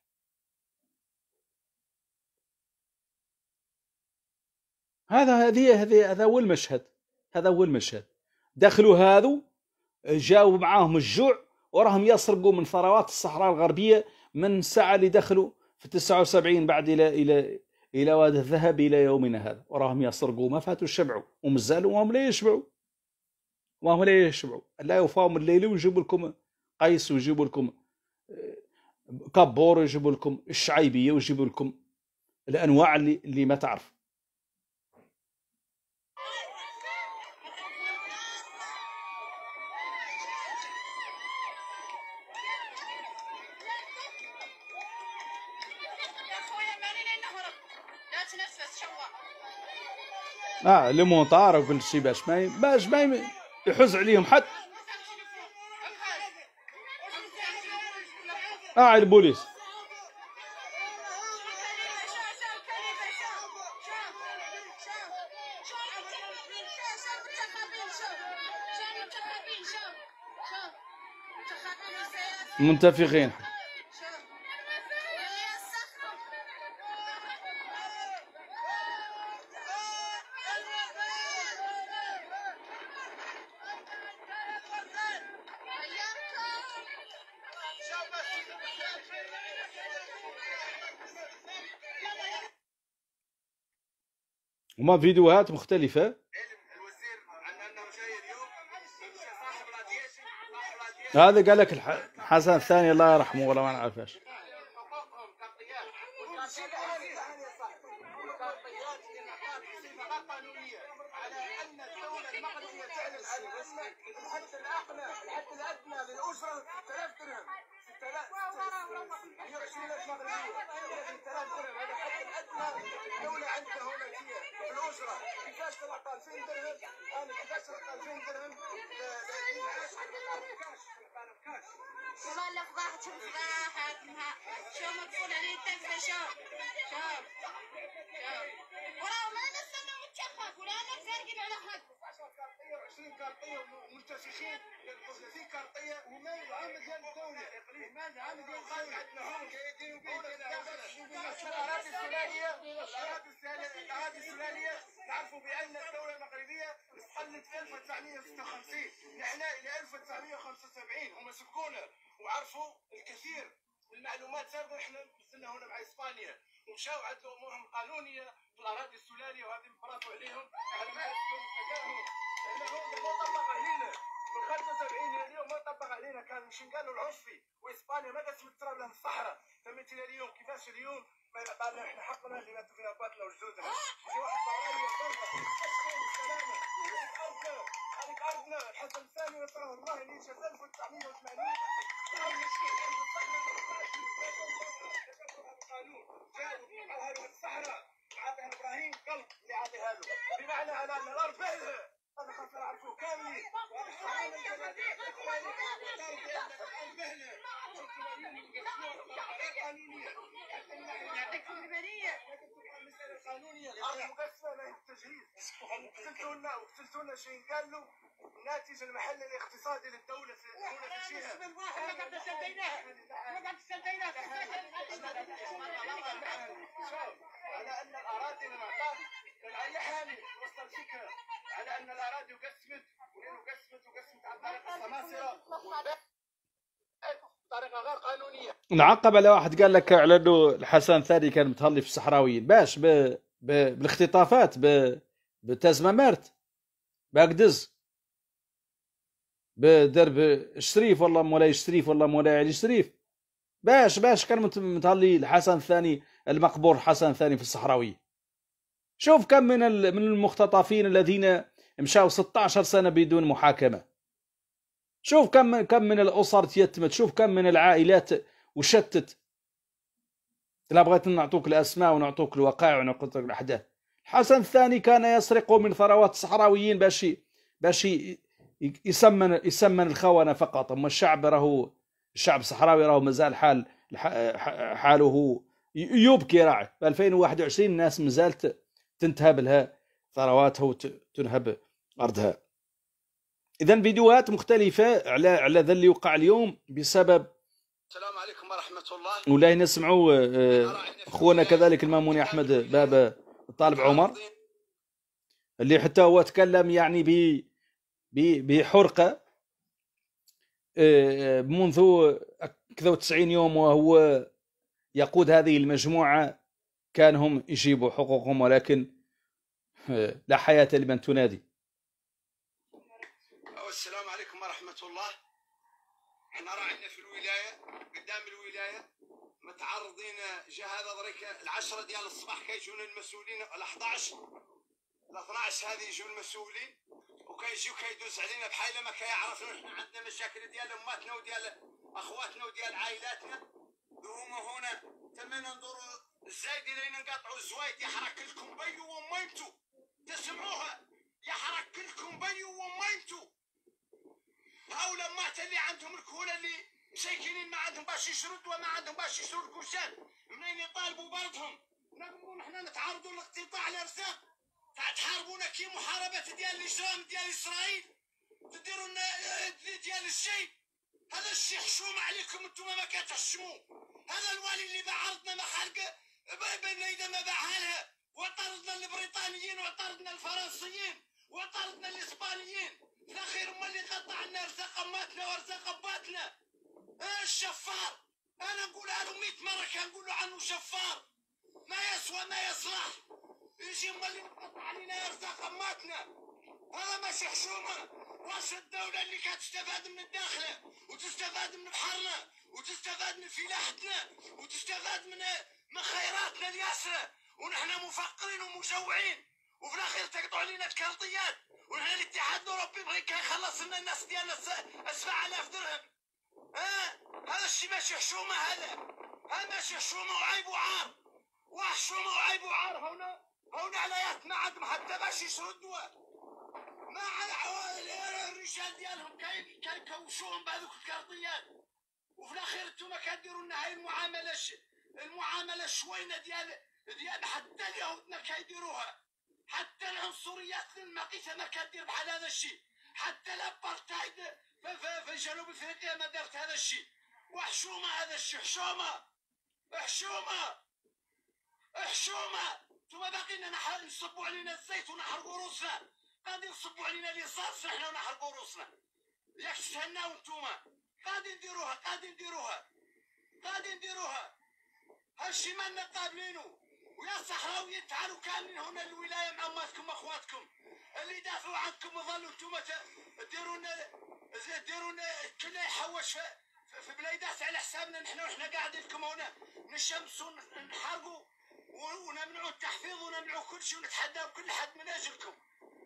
هذا هذه هذا هو المشهد هذا هو المشهد دخلوا هذو جاوا معاهم الجوع وراهم يسرقوا من ثروات الصحراء الغربيه من الساعه اللي دخلوا في 79 بعد الى الى الى واد الذهب الى يومنا هذا وراهم يسرقوا ما فاتوا شبعوا ومازالوا وهم لا يشبعوا وهم لا يشبعوا لا يوفاهم الليل ويجيب لكم قيس ويجيب لكم آه، كابور ويجيب لكم الشعيبيه ويجيب لكم الانواع اللي, اللي ما تعرف اه لي مونطار وكل شيء باش ما باش ما يحز عليهم حد اه البوليس منتفخين هما فيديوهات مختلفة هذا قال لك الحسن الثاني الله يرحمه والله ما نعرفهاش العلاج درهم انا درهم للعلاج شو ورا نستنى السنه ولا ولادك زارقين على حد 10 كارطيه و20 كارطيه ومرتشخين 30 كارطيه وما العام ديال الدوله وما العام ديال الدوله عندنا جايين القرارات السلاليه القرارات القرارات السلاليه نعرفوا بان الدوله المغربيه استقلت 1956 نحن الى 1975 هما سبقونا وعرفوا الكثير من المعلومات سابقا احنا نزلنا هنا مع اسبانيا ومشاو عندهم امورهم قانونيه في الاراضي السلاليه وهذه برافو عليهم على ما عرفتهم سكاهم لانه ما طبق علينا من 75 اليوم ما طبق علينا كان قالوا العصفي واسبانيا ما كانت مترا من الصحراء فهمتينا اليوم كيفاش اليوم ما يبقى احنا حقنا اللي ماتوا فينا باطله وجدودنا في واحد ضروري الحسن الثاني اللي 1980 جاب وطلعها له الصحراء عطاها يعطيكم الماليه المساله القانونيه المقسمه ما هي التجهيز وقتلتوا لنا وقتلتوا لنا شين قال ناتج المحل الاقتصادي للدوله في الدوله في شيء من ما قد سديناه ما قد سديناه على ان الاراضي المعطاه للعلي حامي وصل الفكره على ان الاراضي قسمت وقسمت وقسمت عن طريق السماسره بطريقه غير قانونيه نعقب على واحد قال لك على انه الحسن الثاني كان متهلي في الصحراويين باش ب... ب... بالاختطافات ب... بتازما مارت باكدز بدرب الشريف والله مولاي الشريف والله مولاي علي الشريف باش باش كان متهلي الحسن الثاني المقبور الحسن الثاني في الصحراوي شوف كم من من المختطفين الذين مشاو 16 سنه بدون محاكمه شوف كم من كم من الاسر تيتمت شوف كم من العائلات وشتت لا بغيت نعطوك الاسماء ونعطوك الوقائع ونعطوك الاحداث الحسن الثاني كان يسرق من ثروات الصحراويين باش باش يسمن يسمن الخونه فقط اما الشعب راهو الشعب الصحراوي راهو مازال حال حاله يبكي راعي في 2021 الناس مازالت تنتهب لها ثرواتها وتنهب ارضها اذا فيديوهات مختلفه على على ذا اللي وقع اليوم بسبب السلام عليكم ورحمه الله ولا نسمعوا آه، اخونا كذلك الماموني احمد بابا طالب عمر اللي حتى هو تكلم يعني ب بحرقه آه، آه، منذ كذا 90 يوم وهو يقود هذه المجموعه كانهم يجيبوا حقوقهم ولكن لا حياه لمن تنادي احنا راعنا في الولايه قدام الولايه متعرضين هذا ضريك العشرة ديال الصباح كيجونا المسؤولين ال 11 ال 12 هذه يجوا المسؤولين وكيجيو كيدوز علينا بحال ما كيعرفنا احنا عندنا مشاكل ديال اماتنا وديال اخواتنا وديال عائلاتنا وهما هنا تما ندوروا الزايد الينا نقاطعوا الزوايد يحرك لكم بيو وميمتو تسمعوها يحرك لكم بيو وميمتو هؤلاء مات اللي عندهم الكولا اللي مساكينين ما عندهم باش يشرد وما عندهم باش يشرد الكوشان منين يطالبوا بردهم نقدروا نحن نتعرضوا للاقتطاع الارزاق تحاربونا كي محاربة ديال الإجرام ديال إسرائيل تديروا لنا آه، ديال الشيء هذا الشيء حشوم عليكم انتم ما كتحشموا هذا الوالي اللي باع عرضنا ما حرق بنيده ما باعها لها وطردنا البريطانيين وطردنا الفرنسيين وطردنا الاسبانيين لا خير ما اللي غطى عنا رزاقه ماتنا ورزاقه اه إيه الشفار انا نقولها له 100 مره له عنه شفار ما يسوى ما يصلح يجي ما اللي قطع علينا أرزاق اماتنا هذا ماشي حشومه واش الدوله اللي كتستفاد من الداخل وتستفاد من بحرنا وتستفاد من فلاحتنا وتستفاد من من خيراتنا الياسره ونحن مفقرين ومجوعين وفي الاخير تقطعوا علينا الكرطيات والاتحاد الاوروبي بغيك يخلص لنا الناس ديالنا 7000 درهم ها هذا الشيء ماشي حشومه هذا ها ماشي حشومه وعيب وعار وحشومه وعيب وعار هنا هنا علياتنا عندهم حتى باش يشروا الدواء ما الرجال ديالهم كيكوشوهم بهذوك الكارطيات وفي الاخير انتم كديروا لنا هاي المعامله المعامله الشوينه ديال ديال حتى اليهودنا كيديروها حتى العنصريات ما بقيت انا كدير بحال هذا الشيء حتى الابارتايد في جنوب افريقيا ما دارت هذا الشيء وحشومه هذا الشيء حشومه حشومه حشومه ثم باقيين نصبوا علينا الزيت ونحرقوا روسنا غادي نصبوا علينا ليصاص حنا ونحرقوا روسنا ياك تستناو نتوما غادي نديروها غادي نديروها غادي نديروها هادشي مالنا قابلينو ويا صحراويين تعالوا كاملين هنا الولاية مع أماتكم أخواتكم اللي يدافعوا عنكم وظلوا أنتم ديرونا لنا لنا كنا يحوش في بلايدات على حسابنا نحن وإحنا قاعدين لكم هنا نشمسوا ونحرقوا ونمنعوا التحفيظ ونمنعوا كل شيء ونتحدى بكل حد من اجلكم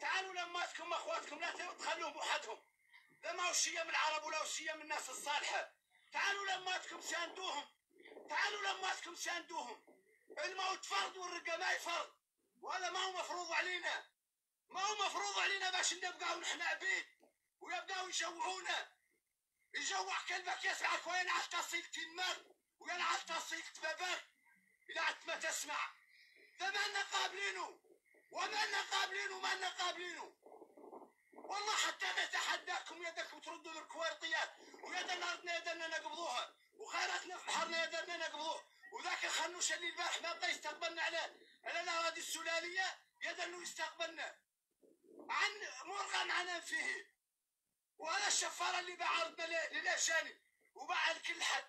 تعالوا لأماتكم اخواتكم لا تخلوهم بوحدهم لا ما وشية من العرب ولا وشية من الناس الصالحة تعالوا لأماتكم ساندوهم تعالوا لأماتكم ساندوهم الموت فرض والرقة ما يفرض وهذا ما هو مفروض علينا ما هو مفروض علينا باش نبقاو نحن عبيد ويبقاو يجوعونا يجوع كلبك يسمعك وين عاد تصيك تنمر عاد تصيك تبابر إلا عاد ما تسمع فمالنا قابلينه ومالنا قابلينه ومالنا قابلينه والله حتى نتحداكم يدكم تردوا الكوارطيات ويدنا ارضنا يدنا نقبضوها وخيراتنا في بحرنا يدنا نقبضوها وذاك الخنوش اللي البارح ما بقى يستقبلنا على على الاراضي السلاليه قال يستقبلنا عن مرغم عن انفه وهذا الشفاره اللي باع عرضنا للاجانب وباع لكل حد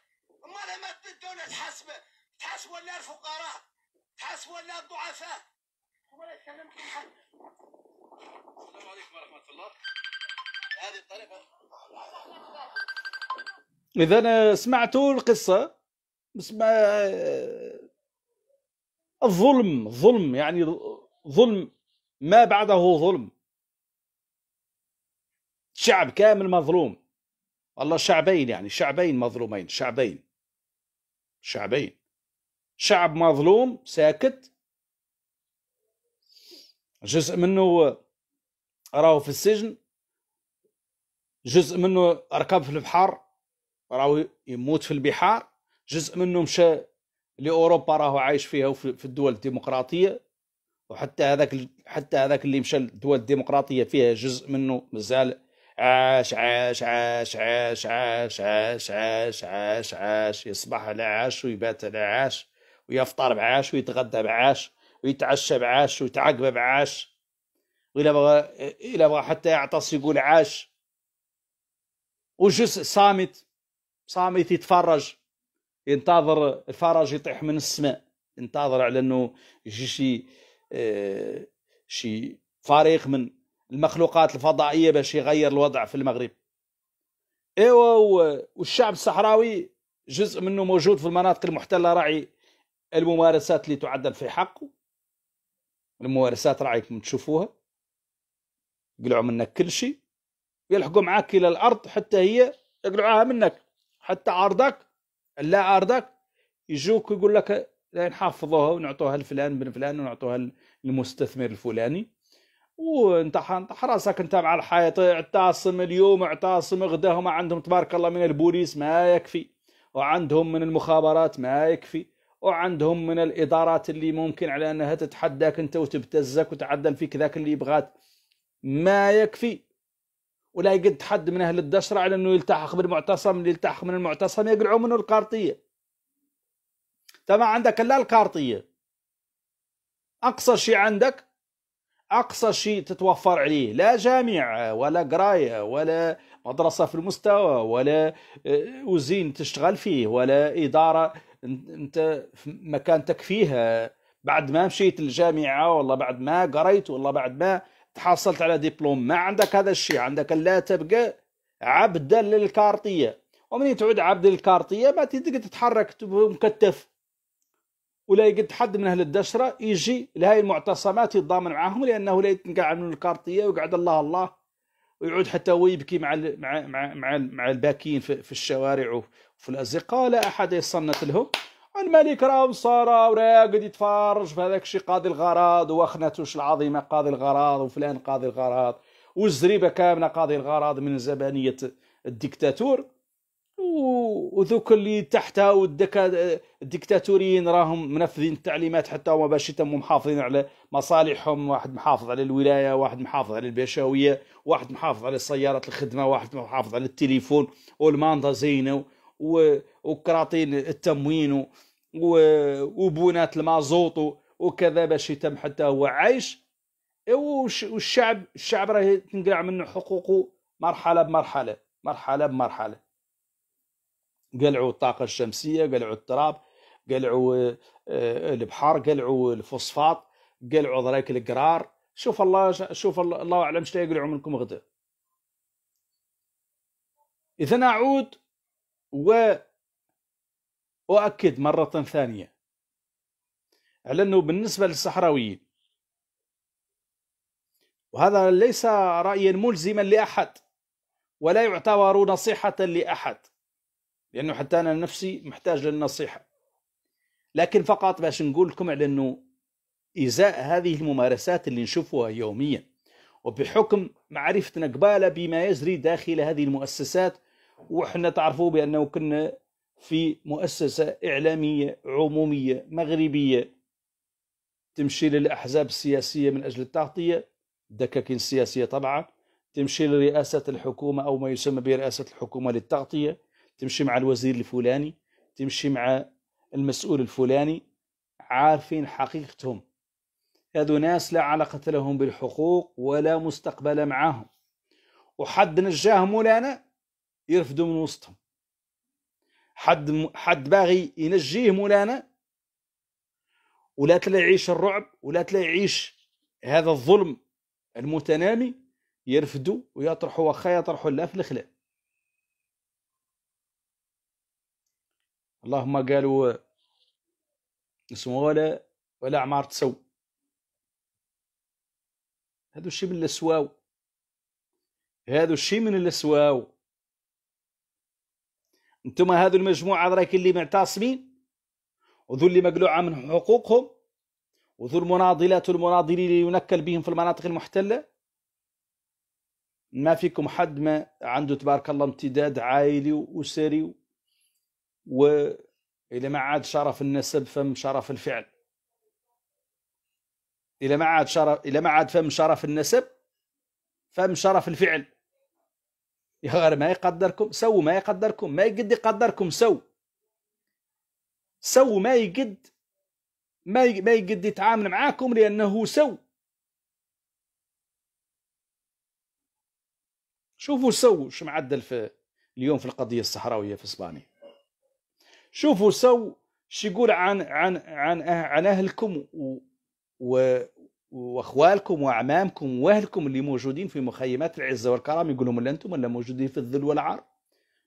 امال ما الدوله تحاسبه تحاسب ولا الفقراء تحاسب ولا الضعفاء ولا يتكلم كل حد السلام عليكم ورحمه الله هذه الطريقه إذا سمعتوا القصة ما الظلم ظلم يعني ظلم ما بعده ظلم شعب كامل مظلوم والله شعبين يعني شعبين مظلومين شعبين شعبين شعب مظلوم ساكت جزء منه راهو في السجن جزء منه ركب في البحر راهو يموت في البحار جزء منه مشى لاوروبا راهو عايش فيها وفي الدول الديمقراطيه وحتى هذاك حتى هذاك اللي مشى للدول الديمقراطيه فيها جزء منه مازال عاش عاش عاش عاش عاش عاش عاش عاش عاش يصبح على عاش ويبات على عاش ويفطر بعاش ويتغدى بعاش ويتعشى بعاش ويتعقب بعاش وإلا بغى إلا بغى حتى يعطس يقول عاش وجزء صامت صامت يتفرج ينتظر الفرج يطيح من السماء ينتظر على انه يجي شي آه، شي فريق من المخلوقات الفضائيه باش يغير الوضع في المغرب ايوا والشعب الصحراوي جزء منه موجود في المناطق المحتله راعي الممارسات اللي تعدل في حقه الممارسات راعيكم تشوفوها يقلعوا منك كل شيء يلحقوا معاك الى الارض حتى هي يقلعوها منك حتى عرضك لا عارضك يجوك يقول لك نحافظوها ونعطوها لفلان بن فلان ونعطوها للمستثمر الفلاني وانت حنطح راسك انت مع الحيط اعتصم اليوم اعتصم غدا هما عندهم تبارك الله من البوليس ما يكفي وعندهم من المخابرات ما يكفي وعندهم من الادارات اللي ممكن على انها تتحداك انت وتبتزك وتعدل فيك ذاك اللي يبغاك ما يكفي ولا يقد حد من اهل الدشره على انه يلتحق بالمعتصم اللي يلتحق من المعتصم يقلعوا منه القارطيه ما عندك الا القارطيه اقصى شيء عندك اقصى شيء تتوفر عليه لا جامعه ولا قرايه ولا مدرسه في المستوى ولا آه، وزين تشتغل فيه ولا اداره انت مكانتك فيها بعد ما مشيت للجامعه والله بعد ما قريت والله بعد ما تحصلت على دبلوم ما عندك هذا الشيء عندك لا تبقى عبدا للكارطية ومن تعود عبد للكارطية ما تقدر تتحرك مكتف ولا يقد حد من أهل الدشرة يجي لهاي المعتصمات يتضامن معاهم لأنه لا يتنقع من الكارطية ويقعد الله الله ويعود حتى هو يبكي مع الـ مع مع مع الباكين في الشوارع وفي الأزقة لا أحد يصنت لهم الملك راه وصارى وراقد يتفرج في هذاك الشيء قاضي الغراض وخناتوش العظيمه قاضي الغراض وفلان قاضي الغراض والزريبه كامله قاضي الغراض من زبانيه الديكتاتور وذوك اللي تحتها والدك الديكتاتوريين راهم منفذين التعليمات حتى هما باش يتموا محافظين على مصالحهم واحد محافظ على الولايه واحد محافظ على البشاويه واحد محافظ على سيارات الخدمه واحد محافظ على التليفون والماندا زينه وكراطين التموين وبونات المازوط وكذا باش يتم حتى هو عايش إيه، والشعب الشعب راه تنقلع منه حقوقه مرحله بمرحله مرحله بمرحله قلعوا الطاقه الشمسيه قلعوا التراب قلعوا آه، البحر قلعوا الفوسفات قلعوا ذراك القرار شوف الله شوف الله اعلم شنو يقلعوا منكم غدا اذا اعود وأؤكد مرة ثانية على أنه بالنسبة للصحراويين وهذا ليس رأيا ملزما لأحد ولا يعتبر نصيحة لأحد لأنه حتى أنا نفسي محتاج للنصيحة لكن فقط باش نقول لكم على أنه إزاء هذه الممارسات اللي نشوفها يوميا وبحكم معرفتنا قبالة بما يجري داخل هذه المؤسسات وحنا تعرفوا بانه كنا في مؤسسه اعلاميه عموميه مغربيه تمشي للاحزاب السياسيه من اجل التغطيه الدكاكين السياسيه طبعا تمشي لرئاسه الحكومه او ما يسمى برئاسه الحكومه للتغطيه تمشي مع الوزير الفلاني تمشي مع المسؤول الفلاني عارفين حقيقتهم هذو ناس لا علاقة لهم بالحقوق ولا مستقبل معهم وحد نجاهم ولانا يرفدوا من وسطهم حد حد باغي ينجيه مولانا ولا تلا يعيش الرعب ولا تلا يعيش هذا الظلم المتنامي يرفدوا ويطرحوا واخا يطرحوا لا في الخلاء اللهم قالوا اسمه ولا ولا عمار تسو هذا الشيء من السواو هذا الشيء من السواو انتم هذو المجموعه راك اللي معتصمين وذو اللي مقلوعه من حقوقهم وذو المناضلات والمناضلين اللي ينكل بهم في المناطق المحتله ما فيكم حد ما عنده تبارك الله امتداد عائلي واسري والى ما عاد شرف النسب فم شرف الفعل الى ما عاد شرف الى ما عاد فم شرف النسب فم شرف الفعل يا غير ما يقدركم سووا ما يقدركم ما يقد يقدركم سو سووا ما يقد ما ما يقد يتعامل معاكم لانه سو شوفوا سو شو معدل في اليوم في القضيه الصحراويه في اسبانيا شوفوا سو شو يقول عن عن عن أه-، عن اهلكم و واخوالكم واعمامكم واهلكم اللي موجودين في مخيمات العزه والكرامه يقول لهم لا انتم ولا موجودين في الذل والعار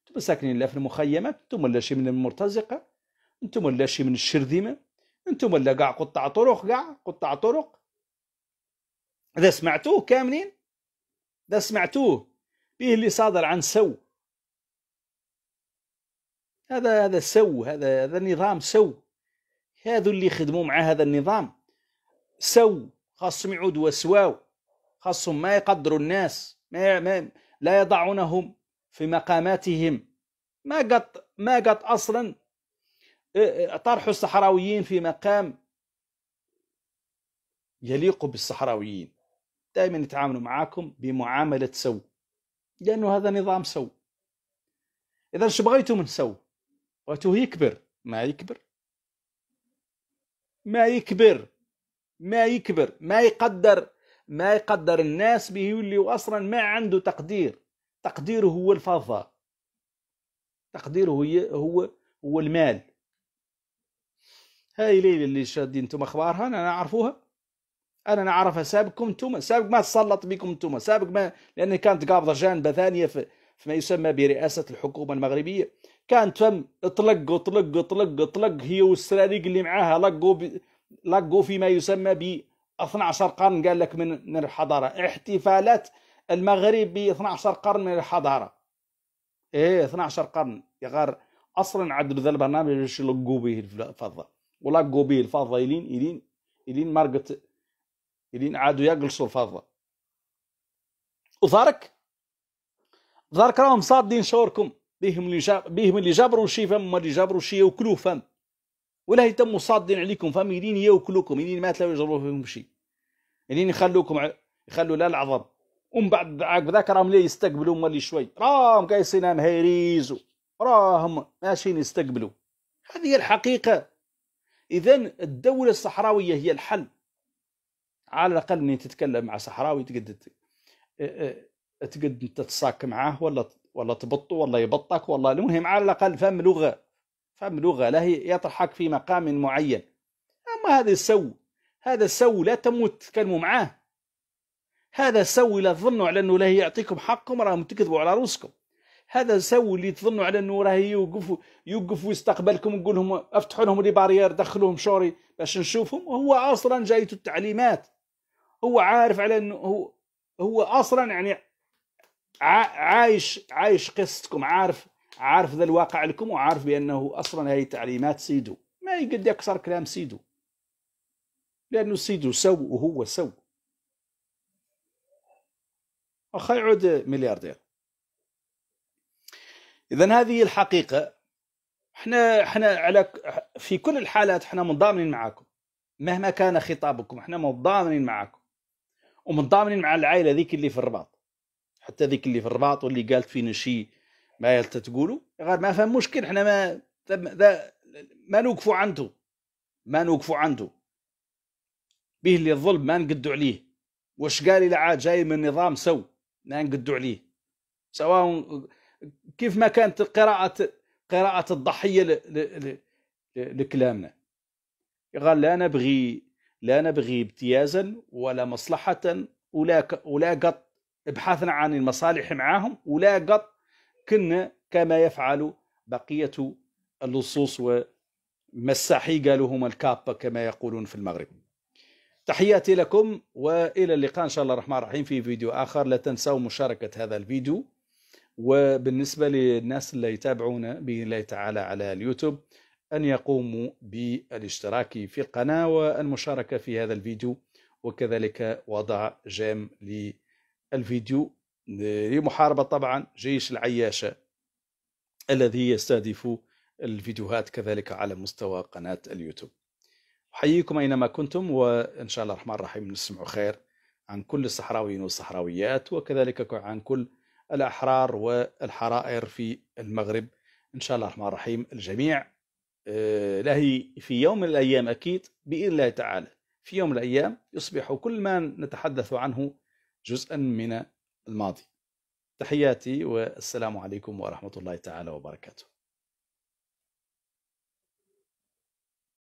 انتم ساكنين لا في المخيمات انتم ولا شي من المرتزقه انتم ولا شي من الشرذمه انتم ولا قاع قطع طرق قاع قطع طرق اذا سمعتوه كاملين اذا سمعتوه به اللي صادر عن سو هذا هذا سو هذا هذا نظام سو هذو اللي خدموا مع هذا النظام سو خاصهم يعودوا سواو خاصهم ما يقدروا الناس ما, ما لا يضعونهم في مقاماتهم ما قط ما قط اصلا طرحوا الصحراويين في مقام يليق بالصحراويين دائما يتعاملوا معاكم بمعاملة سو لأنه هذا نظام سو إذا شو بغيتوا من سو بغيتوه يكبر ما يكبر ما يكبر ما يكبر ما يقدر ما يقدر الناس به يولي اصلا ما عنده تقدير تقديره هو الفضة تقديره هو هو هو المال هاي ليلى اللي شادين انتم اخبارها انا نعرفوها انا نعرفها سابقكم انتم سابق ما تسلط بكم انتم سابق ما لان كانت قابضه جانبه ثانيه في فيما يسمى برئاسه الحكومه المغربيه كانت فم اطلق اطلق اطلق اطلق هي والسراريق اللي معاها لقوا لقوا فيما يسمى ب 12 قرن قال لك من الحضارة احتفالات المغرب ب 12 قرن من الحضارة ايه 12 قرن يا غار اصلا عدلوا ذا البرنامج باش لقوا به الفضة ولقوا به الفضة الين الين الين مرقت الين عادوا يجلسوا الفضة وظهرك ظهرك راهم صادين شوركم بهم اللي جاب بهم اللي جابروا شي فم اللي جابروا شي وكلوا فم ولا يتم صادين عليكم فهم يدين ياكلوكم يدين ما تلاو يجربوا فيهم شيء يدين يخلوكم يخلوا لا العظم ومن بعد عقب ذاك راهم لي يستقبلوا مالي شوي راهم كايسين هيريزو راهم ماشيين يستقبلوا هذه هي الحقيقه اذا الدوله الصحراويه هي الحل على الاقل من تتكلم مع صحراوي تقد تقد انت تصاك معاه ولا ولا تبطه ولا يبطك ولا المهم على الاقل فهم لغه فهم لغة له يطرحك في مقام معين أما هذا السو هذا السو لا تموت تكلموا معاه هذا السو لا تظنوا على أنه لا يعطيكم حقكم راهم تكذبوا على روسكم هذا السو اللي تظنوا على أنه راه يوقف يوقف ويستقبلكم ويقول لهم افتحوا لهم لي بارير دخلوهم شوري باش نشوفهم وهو أصلا جايته التعليمات هو عارف على أنه هو, هو أصلا يعني عايش عايش قصتكم عارف عارف ذا الواقع لكم وعارف بانه اصلا هذه تعليمات سيدو ما يقد يكسر كلام سيدو لانه سيدو سو وهو سو واخا يعود ملياردير اذا هذه الحقيقه احنا احنا على في كل الحالات احنا منضامنين معاكم مهما كان خطابكم احنا منضامنين معاكم ومنضامنين مع العائله ذيك اللي في الرباط حتى ذيك اللي في الرباط واللي قالت فينا شي ما تقولوا ما فهم مشكل احنا ما ده ما نوقفوا عنده ما نوقفوا عنده به اللي الظلم ما نقدوا عليه واش قال الى عاد جاي من نظام سو ما نقدوا عليه سواء كيف ما كانت قراءة قراءة الضحية ل... ل... ل... لكلامنا قال لا نبغي لا نبغي ابتيازا ولا مصلحة ولا ك... ولا قط ابحثنا عن المصالح معاهم ولا قط كنا كما يفعل بقية اللصوص ومساحي قالوا هما الكابة كما يقولون في المغرب تحياتي لكم وإلى اللقاء إن شاء الله الرحمن الرحيم في فيديو آخر لا تنسوا مشاركة هذا الفيديو وبالنسبة للناس اللي يتابعونا بإذن الله تعالى على اليوتيوب أن يقوموا بالاشتراك في القناة والمشاركة في هذا الفيديو وكذلك وضع جيم للفيديو لمحاربة طبعا جيش العياشة الذي يستهدف الفيديوهات كذلك على مستوى قناة اليوتيوب أحييكم أينما كنتم وإن شاء الله الرحمن الرحيم نسمع خير عن كل الصحراويين والصحراويات وكذلك عن كل الأحرار والحرائر في المغرب إن شاء الله الرحمن الرحيم الجميع آه، له في يوم من الأيام أكيد بإذن الله تعالى في يوم من الأيام يصبح كل ما نتحدث عنه جزءا من الماضي تحياتي والسلام عليكم ورحمة الله تعالى وبركاته